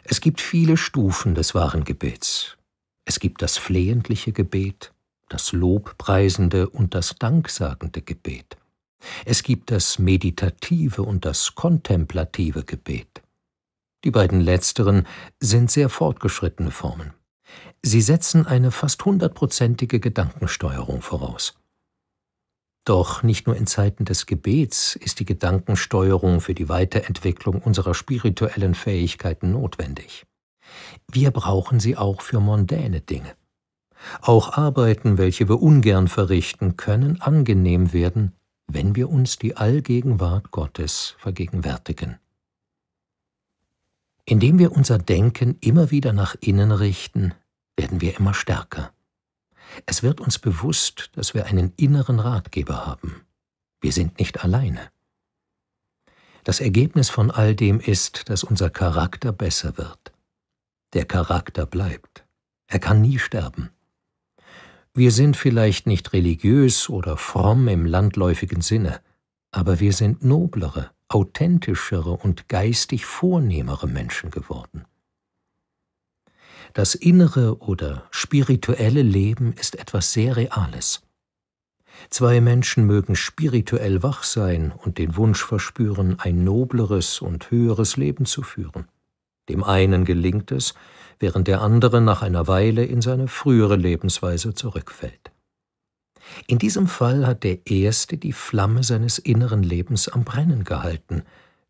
Es gibt viele Stufen des wahren Gebets. Es gibt das flehentliche Gebet, das lobpreisende und das danksagende Gebet. Es gibt das meditative und das kontemplative Gebet. Die beiden letzteren sind sehr fortgeschrittene Formen. Sie setzen eine fast hundertprozentige Gedankensteuerung voraus. Doch nicht nur in Zeiten des Gebets ist die Gedankensteuerung für die Weiterentwicklung unserer spirituellen Fähigkeiten notwendig. Wir brauchen sie auch für mondäne Dinge. Auch Arbeiten, welche wir ungern verrichten, können angenehm werden, wenn wir uns die Allgegenwart Gottes vergegenwärtigen. Indem wir unser Denken immer wieder nach innen richten, werden wir immer stärker. Es wird uns bewusst, dass wir einen inneren Ratgeber haben. Wir sind nicht alleine. Das Ergebnis von all dem ist, dass unser Charakter besser wird. Der Charakter bleibt. Er kann nie sterben. Wir sind vielleicht nicht religiös oder fromm im landläufigen Sinne, aber wir sind noblere, authentischere und geistig vornehmere Menschen geworden. Das innere oder spirituelle Leben ist etwas sehr Reales. Zwei Menschen mögen spirituell wach sein und den Wunsch verspüren, ein nobleres und höheres Leben zu führen. Dem einen gelingt es, während der andere nach einer Weile in seine frühere Lebensweise zurückfällt. In diesem Fall hat der Erste die Flamme seines inneren Lebens am Brennen gehalten,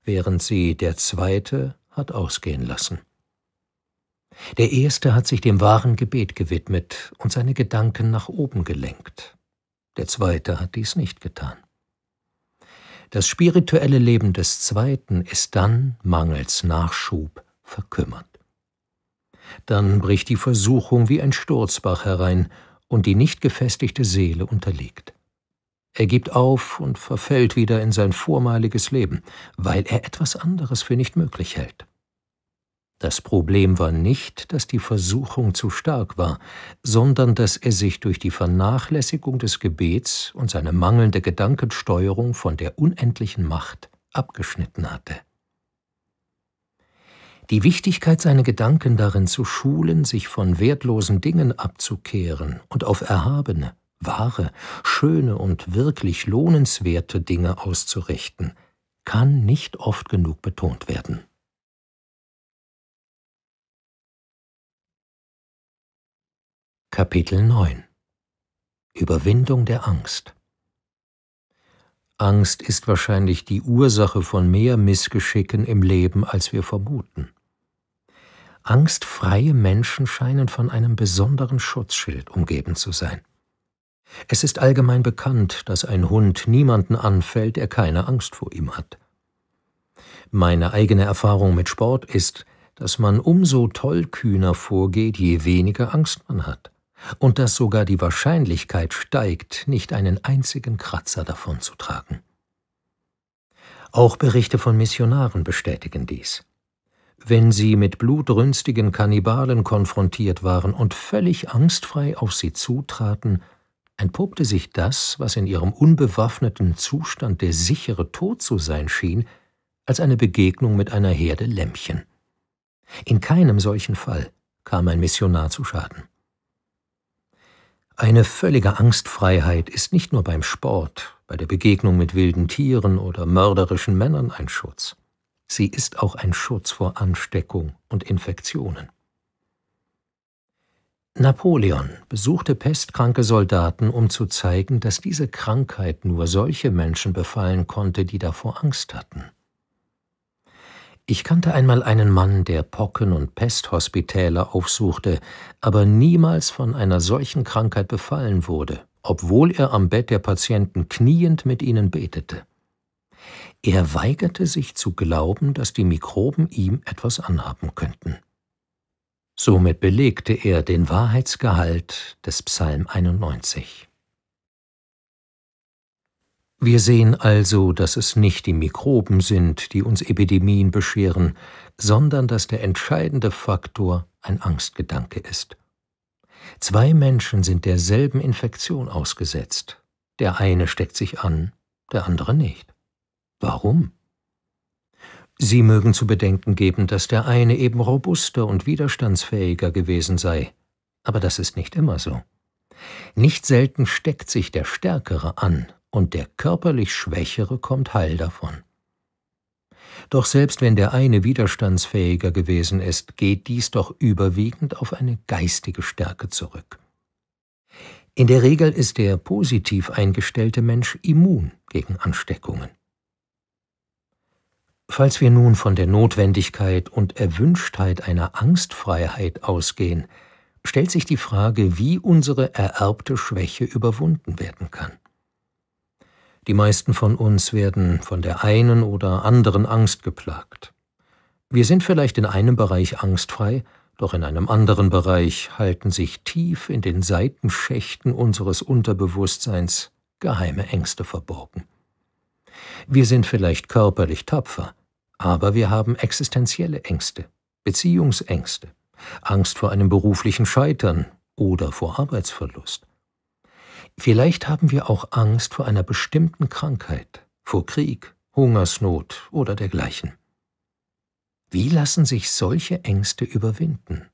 während sie der Zweite hat ausgehen lassen. Der Erste hat sich dem wahren Gebet gewidmet und seine Gedanken nach oben gelenkt. Der Zweite hat dies nicht getan. Das spirituelle Leben des Zweiten ist dann, mangels Nachschub, verkümmert. Dann bricht die Versuchung wie ein Sturzbach herein und die nicht gefestigte Seele unterliegt. Er gibt auf und verfällt wieder in sein vormaliges Leben, weil er etwas anderes für nicht möglich hält. Das Problem war nicht, dass die Versuchung zu stark war, sondern dass er sich durch die Vernachlässigung des Gebets und seine mangelnde Gedankensteuerung von der unendlichen Macht abgeschnitten hatte die Wichtigkeit, seine Gedanken darin zu schulen, sich von wertlosen Dingen abzukehren und auf erhabene, wahre, schöne und wirklich lohnenswerte Dinge auszurichten, kann nicht oft genug betont werden. Kapitel 9 Überwindung der Angst Angst ist wahrscheinlich die Ursache von mehr Missgeschicken im Leben, als wir vermuten. Angstfreie Menschen scheinen von einem besonderen Schutzschild umgeben zu sein. Es ist allgemein bekannt, dass ein Hund niemanden anfällt, der keine Angst vor ihm hat. Meine eigene Erfahrung mit Sport ist, dass man umso tollkühner vorgeht, je weniger Angst man hat, und dass sogar die Wahrscheinlichkeit steigt, nicht einen einzigen Kratzer davonzutragen. Auch Berichte von Missionaren bestätigen dies wenn sie mit blutrünstigen Kannibalen konfrontiert waren und völlig angstfrei auf sie zutraten, entpuppte sich das, was in ihrem unbewaffneten Zustand der sichere Tod zu sein schien, als eine Begegnung mit einer Herde Lämmchen. In keinem solchen Fall kam ein Missionar zu Schaden. Eine völlige Angstfreiheit ist nicht nur beim Sport, bei der Begegnung mit wilden Tieren oder mörderischen Männern ein Schutz. Sie ist auch ein Schutz vor Ansteckung und Infektionen. Napoleon besuchte pestkranke Soldaten, um zu zeigen, dass diese Krankheit nur solche Menschen befallen konnte, die davor Angst hatten. Ich kannte einmal einen Mann, der Pocken- und Pesthospitäler aufsuchte, aber niemals von einer solchen Krankheit befallen wurde, obwohl er am Bett der Patienten kniend mit ihnen betete. Er weigerte sich zu glauben, dass die Mikroben ihm etwas anhaben könnten. Somit belegte er den Wahrheitsgehalt des Psalm 91. Wir sehen also, dass es nicht die Mikroben sind, die uns Epidemien bescheren, sondern dass der entscheidende Faktor ein Angstgedanke ist. Zwei Menschen sind derselben Infektion ausgesetzt. Der eine steckt sich an, der andere nicht. Warum? Sie mögen zu bedenken geben, dass der eine eben robuster und widerstandsfähiger gewesen sei, aber das ist nicht immer so. Nicht selten steckt sich der Stärkere an, und der körperlich Schwächere kommt heil davon. Doch selbst wenn der eine widerstandsfähiger gewesen ist, geht dies doch überwiegend auf eine geistige Stärke zurück. In der Regel ist der positiv eingestellte Mensch immun gegen Ansteckungen. Falls wir nun von der Notwendigkeit und Erwünschtheit einer Angstfreiheit ausgehen, stellt sich die Frage, wie unsere ererbte Schwäche überwunden werden kann. Die meisten von uns werden von der einen oder anderen Angst geplagt. Wir sind vielleicht in einem Bereich angstfrei, doch in einem anderen Bereich halten sich tief in den Seitenschächten unseres Unterbewusstseins geheime Ängste verborgen. Wir sind vielleicht körperlich tapfer, aber wir haben existenzielle Ängste, Beziehungsängste, Angst vor einem beruflichen Scheitern oder vor Arbeitsverlust. Vielleicht haben wir auch Angst vor einer bestimmten Krankheit, vor Krieg, Hungersnot oder dergleichen. Wie lassen sich solche Ängste überwinden?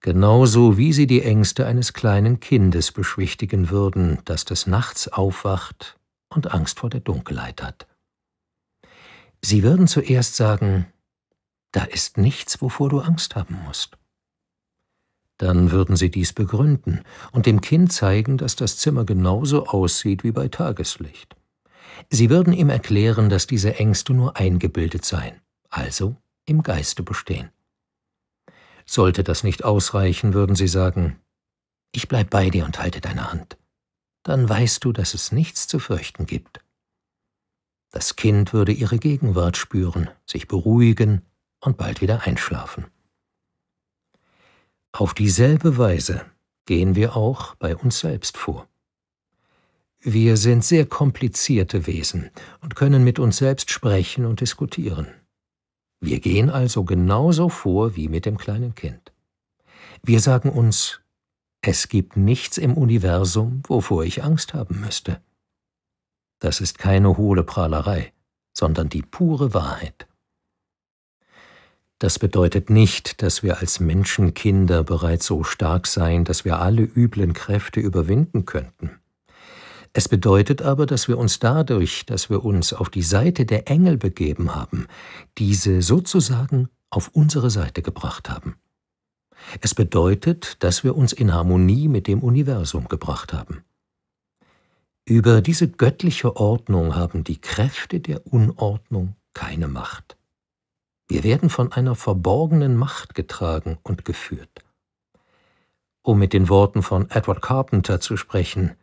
Genauso wie sie die Ängste eines kleinen Kindes beschwichtigen würden, das des Nachts aufwacht und Angst vor der Dunkelheit hat. Sie würden zuerst sagen, da ist nichts, wovor du Angst haben musst. Dann würden sie dies begründen und dem Kind zeigen, dass das Zimmer genauso aussieht wie bei Tageslicht. Sie würden ihm erklären, dass diese Ängste nur eingebildet seien, also im Geiste bestehen. Sollte das nicht ausreichen, würden sie sagen, ich bleib bei dir und halte deine Hand. Dann weißt du, dass es nichts zu fürchten gibt. Das Kind würde ihre Gegenwart spüren, sich beruhigen und bald wieder einschlafen. Auf dieselbe Weise gehen wir auch bei uns selbst vor. Wir sind sehr komplizierte Wesen und können mit uns selbst sprechen und diskutieren. Wir gehen also genauso vor wie mit dem kleinen Kind. Wir sagen uns, es gibt nichts im Universum, wovor ich Angst haben müsste. Das ist keine hohle Prahlerei, sondern die pure Wahrheit. Das bedeutet nicht, dass wir als Menschenkinder bereits so stark seien, dass wir alle üblen Kräfte überwinden könnten. Es bedeutet aber, dass wir uns dadurch, dass wir uns auf die Seite der Engel begeben haben, diese sozusagen auf unsere Seite gebracht haben. Es bedeutet, dass wir uns in Harmonie mit dem Universum gebracht haben. Über diese göttliche Ordnung haben die Kräfte der Unordnung keine Macht. Wir werden von einer verborgenen Macht getragen und geführt. Um mit den Worten von Edward Carpenter zu sprechen,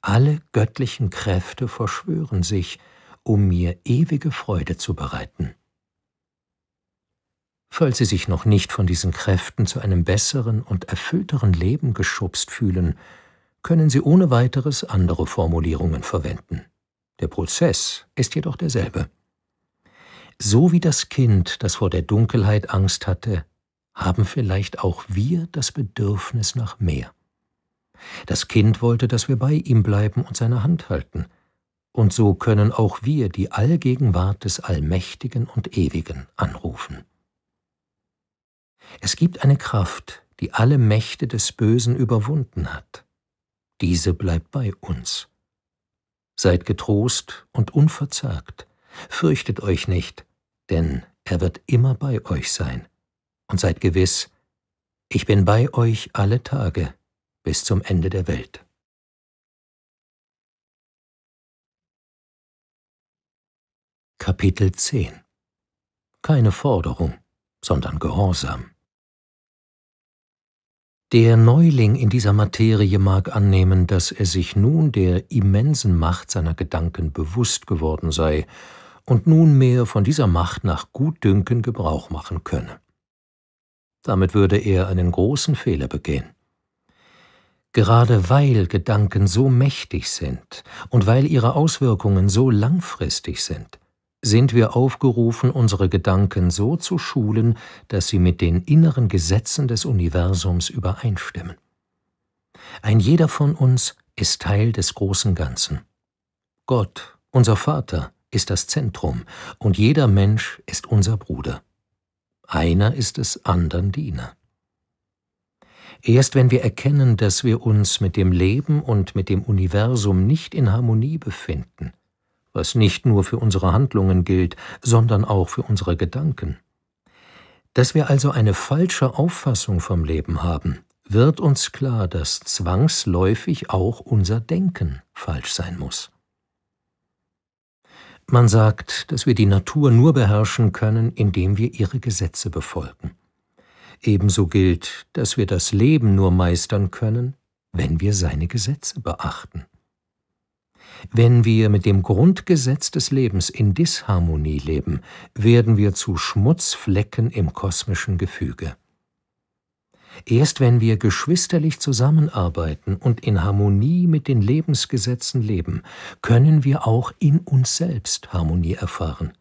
alle göttlichen Kräfte verschwören sich, um mir ewige Freude zu bereiten. Falls Sie sich noch nicht von diesen Kräften zu einem besseren und erfüllteren Leben geschubst fühlen, können Sie ohne weiteres andere Formulierungen verwenden. Der Prozess ist jedoch derselbe. So wie das Kind, das vor der Dunkelheit Angst hatte, haben vielleicht auch wir das Bedürfnis nach mehr. Das Kind wollte, dass wir bei ihm bleiben und seine Hand halten, und so können auch wir die Allgegenwart des Allmächtigen und Ewigen anrufen. Es gibt eine Kraft, die alle Mächte des Bösen überwunden hat diese bleibt bei uns. Seid getrost und unverzagt, fürchtet euch nicht, denn er wird immer bei euch sein. Und seid gewiss, ich bin bei euch alle Tage bis zum Ende der Welt. Kapitel 10 Keine Forderung, sondern Gehorsam. Der Neuling in dieser Materie mag annehmen, dass er sich nun der immensen Macht seiner Gedanken bewusst geworden sei und nunmehr von dieser Macht nach Gutdünken Gebrauch machen könne. Damit würde er einen großen Fehler begehen. Gerade weil Gedanken so mächtig sind und weil ihre Auswirkungen so langfristig sind, sind wir aufgerufen, unsere Gedanken so zu schulen, dass sie mit den inneren Gesetzen des Universums übereinstimmen. Ein jeder von uns ist Teil des großen Ganzen. Gott, unser Vater, ist das Zentrum und jeder Mensch ist unser Bruder. Einer ist es andern Diener. Erst wenn wir erkennen, dass wir uns mit dem Leben und mit dem Universum nicht in Harmonie befinden, was nicht nur für unsere Handlungen gilt, sondern auch für unsere Gedanken. Dass wir also eine falsche Auffassung vom Leben haben, wird uns klar, dass zwangsläufig auch unser Denken falsch sein muss. Man sagt, dass wir die Natur nur beherrschen können, indem wir ihre Gesetze befolgen. Ebenso gilt, dass wir das Leben nur meistern können, wenn wir seine Gesetze beachten. Wenn wir mit dem Grundgesetz des Lebens in Disharmonie leben, werden wir zu Schmutzflecken im kosmischen Gefüge. Erst wenn wir geschwisterlich zusammenarbeiten und in Harmonie mit den Lebensgesetzen leben, können wir auch in uns selbst Harmonie erfahren.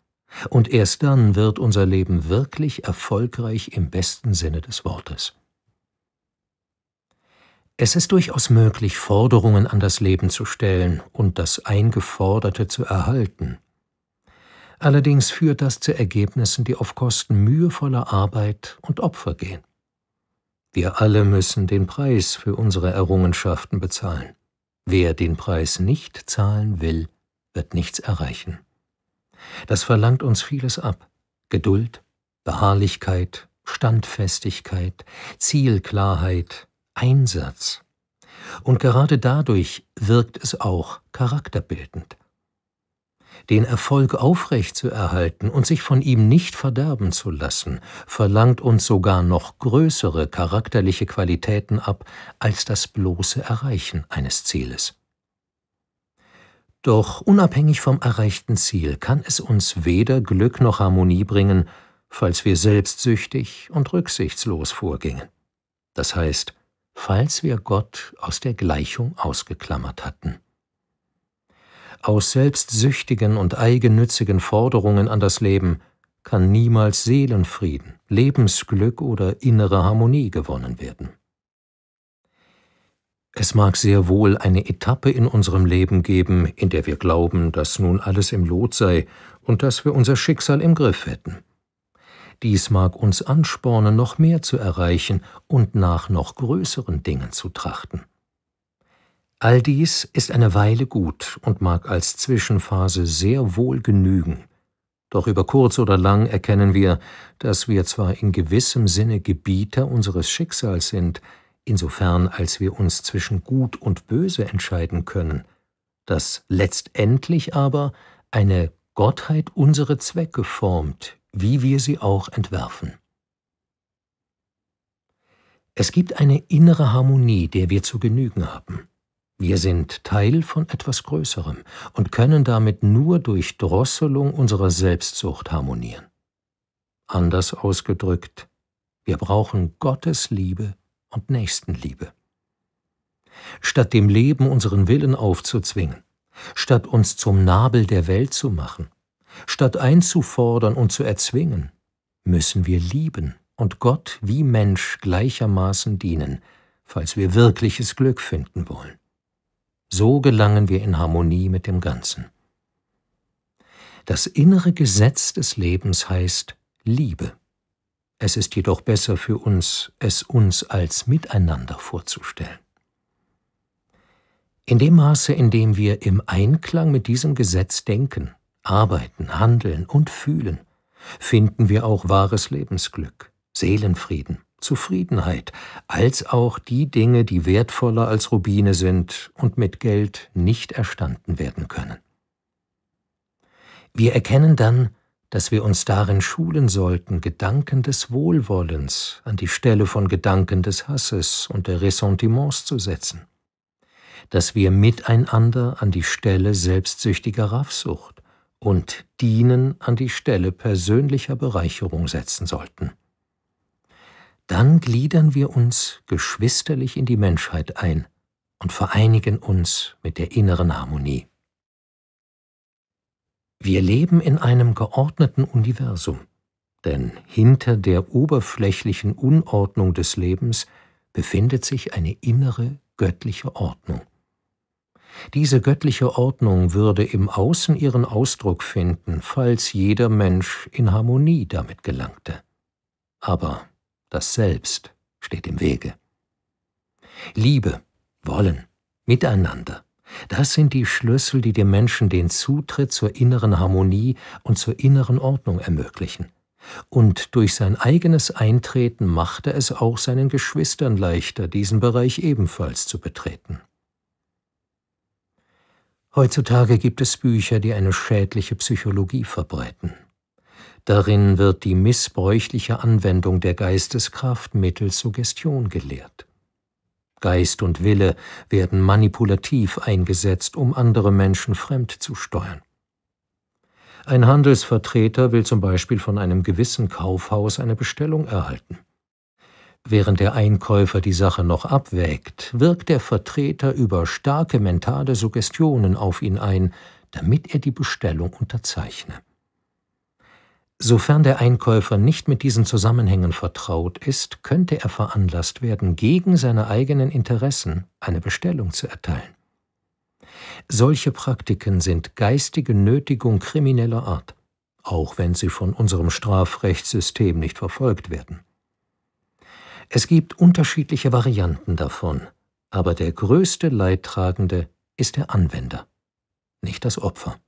Und erst dann wird unser Leben wirklich erfolgreich im besten Sinne des Wortes. Es ist durchaus möglich, Forderungen an das Leben zu stellen und das Eingeforderte zu erhalten. Allerdings führt das zu Ergebnissen, die auf Kosten mühevoller Arbeit und Opfer gehen. Wir alle müssen den Preis für unsere Errungenschaften bezahlen. Wer den Preis nicht zahlen will, wird nichts erreichen. Das verlangt uns vieles ab. Geduld, Beharrlichkeit, Standfestigkeit, Zielklarheit, Einsatz. Und gerade dadurch wirkt es auch charakterbildend. Den Erfolg aufrecht zu erhalten und sich von ihm nicht verderben zu lassen, verlangt uns sogar noch größere charakterliche Qualitäten ab als das bloße Erreichen eines Zieles. Doch unabhängig vom erreichten Ziel kann es uns weder Glück noch Harmonie bringen, falls wir selbstsüchtig und rücksichtslos vorgingen. Das heißt, falls wir Gott aus der Gleichung ausgeklammert hatten. Aus selbstsüchtigen und eigennützigen Forderungen an das Leben kann niemals Seelenfrieden, Lebensglück oder innere Harmonie gewonnen werden. Es mag sehr wohl eine Etappe in unserem Leben geben, in der wir glauben, dass nun alles im Lot sei und dass wir unser Schicksal im Griff hätten. Dies mag uns anspornen, noch mehr zu erreichen und nach noch größeren Dingen zu trachten. All dies ist eine Weile gut und mag als Zwischenphase sehr wohl genügen. Doch über kurz oder lang erkennen wir, dass wir zwar in gewissem Sinne Gebieter unseres Schicksals sind, insofern als wir uns zwischen Gut und Böse entscheiden können, dass letztendlich aber eine Gottheit unsere Zwecke formt, wie wir sie auch entwerfen. Es gibt eine innere Harmonie, der wir zu genügen haben. Wir sind Teil von etwas Größerem und können damit nur durch Drosselung unserer Selbstsucht harmonieren. Anders ausgedrückt, wir brauchen Gottes Liebe und Nächstenliebe. Statt dem Leben unseren Willen aufzuzwingen, statt uns zum Nabel der Welt zu machen, Statt einzufordern und zu erzwingen, müssen wir lieben und Gott wie Mensch gleichermaßen dienen, falls wir wirkliches Glück finden wollen. So gelangen wir in Harmonie mit dem Ganzen. Das innere Gesetz des Lebens heißt Liebe. Es ist jedoch besser für uns, es uns als Miteinander vorzustellen. In dem Maße, in dem wir im Einklang mit diesem Gesetz denken, Arbeiten, Handeln und Fühlen finden wir auch wahres Lebensglück, Seelenfrieden, Zufriedenheit, als auch die Dinge, die wertvoller als Rubine sind und mit Geld nicht erstanden werden können. Wir erkennen dann, dass wir uns darin schulen sollten, Gedanken des Wohlwollens an die Stelle von Gedanken des Hasses und der Ressentiments zu setzen, dass wir miteinander an die Stelle selbstsüchtiger Raffsucht und Dienen an die Stelle persönlicher Bereicherung setzen sollten. Dann gliedern wir uns geschwisterlich in die Menschheit ein und vereinigen uns mit der inneren Harmonie. Wir leben in einem geordneten Universum, denn hinter der oberflächlichen Unordnung des Lebens befindet sich eine innere göttliche Ordnung. Diese göttliche Ordnung würde im Außen ihren Ausdruck finden, falls jeder Mensch in Harmonie damit gelangte. Aber das Selbst steht im Wege. Liebe, Wollen, Miteinander, das sind die Schlüssel, die dem Menschen den Zutritt zur inneren Harmonie und zur inneren Ordnung ermöglichen. Und durch sein eigenes Eintreten machte es auch seinen Geschwistern leichter, diesen Bereich ebenfalls zu betreten. Heutzutage gibt es Bücher, die eine schädliche Psychologie verbreiten. Darin wird die missbräuchliche Anwendung der Geisteskraft mittels Suggestion gelehrt. Geist und Wille werden manipulativ eingesetzt, um andere Menschen fremd zu steuern. Ein Handelsvertreter will zum Beispiel von einem gewissen Kaufhaus eine Bestellung erhalten. Während der Einkäufer die Sache noch abwägt, wirkt der Vertreter über starke mentale Suggestionen auf ihn ein, damit er die Bestellung unterzeichne. Sofern der Einkäufer nicht mit diesen Zusammenhängen vertraut ist, könnte er veranlasst werden, gegen seine eigenen Interessen eine Bestellung zu erteilen. Solche Praktiken sind geistige Nötigung krimineller Art, auch wenn sie von unserem Strafrechtssystem nicht verfolgt werden. Es gibt unterschiedliche Varianten davon, aber der größte Leidtragende ist der Anwender, nicht das Opfer.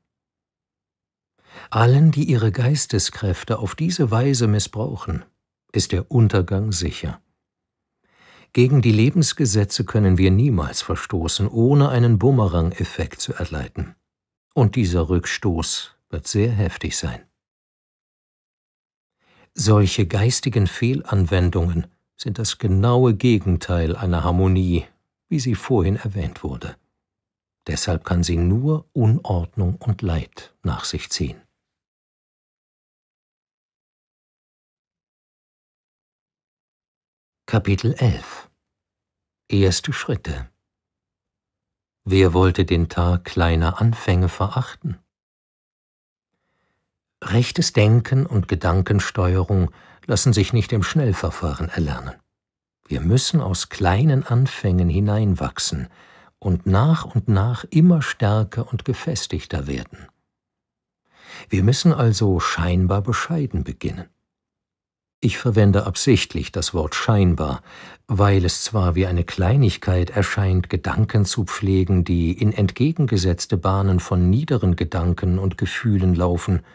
Allen, die ihre Geisteskräfte auf diese Weise missbrauchen, ist der Untergang sicher. Gegen die Lebensgesetze können wir niemals verstoßen, ohne einen Bumerang-Effekt zu erleiden. Und dieser Rückstoß wird sehr heftig sein. Solche geistigen Fehlanwendungen sind das genaue Gegenteil einer Harmonie, wie sie vorhin erwähnt wurde. Deshalb kann sie nur Unordnung und Leid nach sich ziehen. Kapitel 11 Erste Schritte Wer wollte den Tag kleiner Anfänge verachten? Rechtes Denken und Gedankensteuerung – lassen sich nicht im Schnellverfahren erlernen. Wir müssen aus kleinen Anfängen hineinwachsen und nach und nach immer stärker und gefestigter werden. Wir müssen also scheinbar bescheiden beginnen. Ich verwende absichtlich das Wort scheinbar, weil es zwar wie eine Kleinigkeit erscheint, Gedanken zu pflegen, die in entgegengesetzte Bahnen von niederen Gedanken und Gefühlen laufen,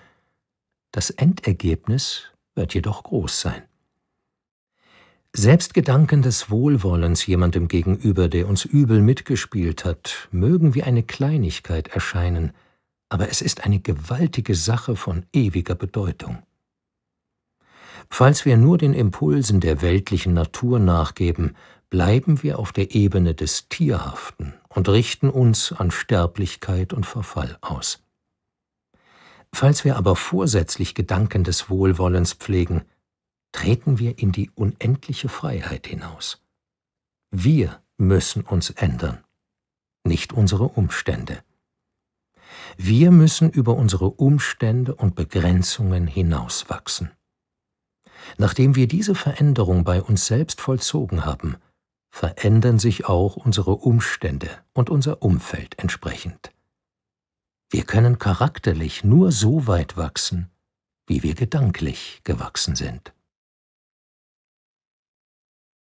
das Endergebnis wird jedoch groß sein. Selbst Gedanken des Wohlwollens jemandem gegenüber, der uns übel mitgespielt hat, mögen wie eine Kleinigkeit erscheinen, aber es ist eine gewaltige Sache von ewiger Bedeutung. Falls wir nur den Impulsen der weltlichen Natur nachgeben, bleiben wir auf der Ebene des Tierhaften und richten uns an Sterblichkeit und Verfall aus. Falls wir aber vorsätzlich Gedanken des Wohlwollens pflegen, treten wir in die unendliche Freiheit hinaus. Wir müssen uns ändern, nicht unsere Umstände. Wir müssen über unsere Umstände und Begrenzungen hinauswachsen. Nachdem wir diese Veränderung bei uns selbst vollzogen haben, verändern sich auch unsere Umstände und unser Umfeld entsprechend. Wir können charakterlich nur so weit wachsen, wie wir gedanklich gewachsen sind.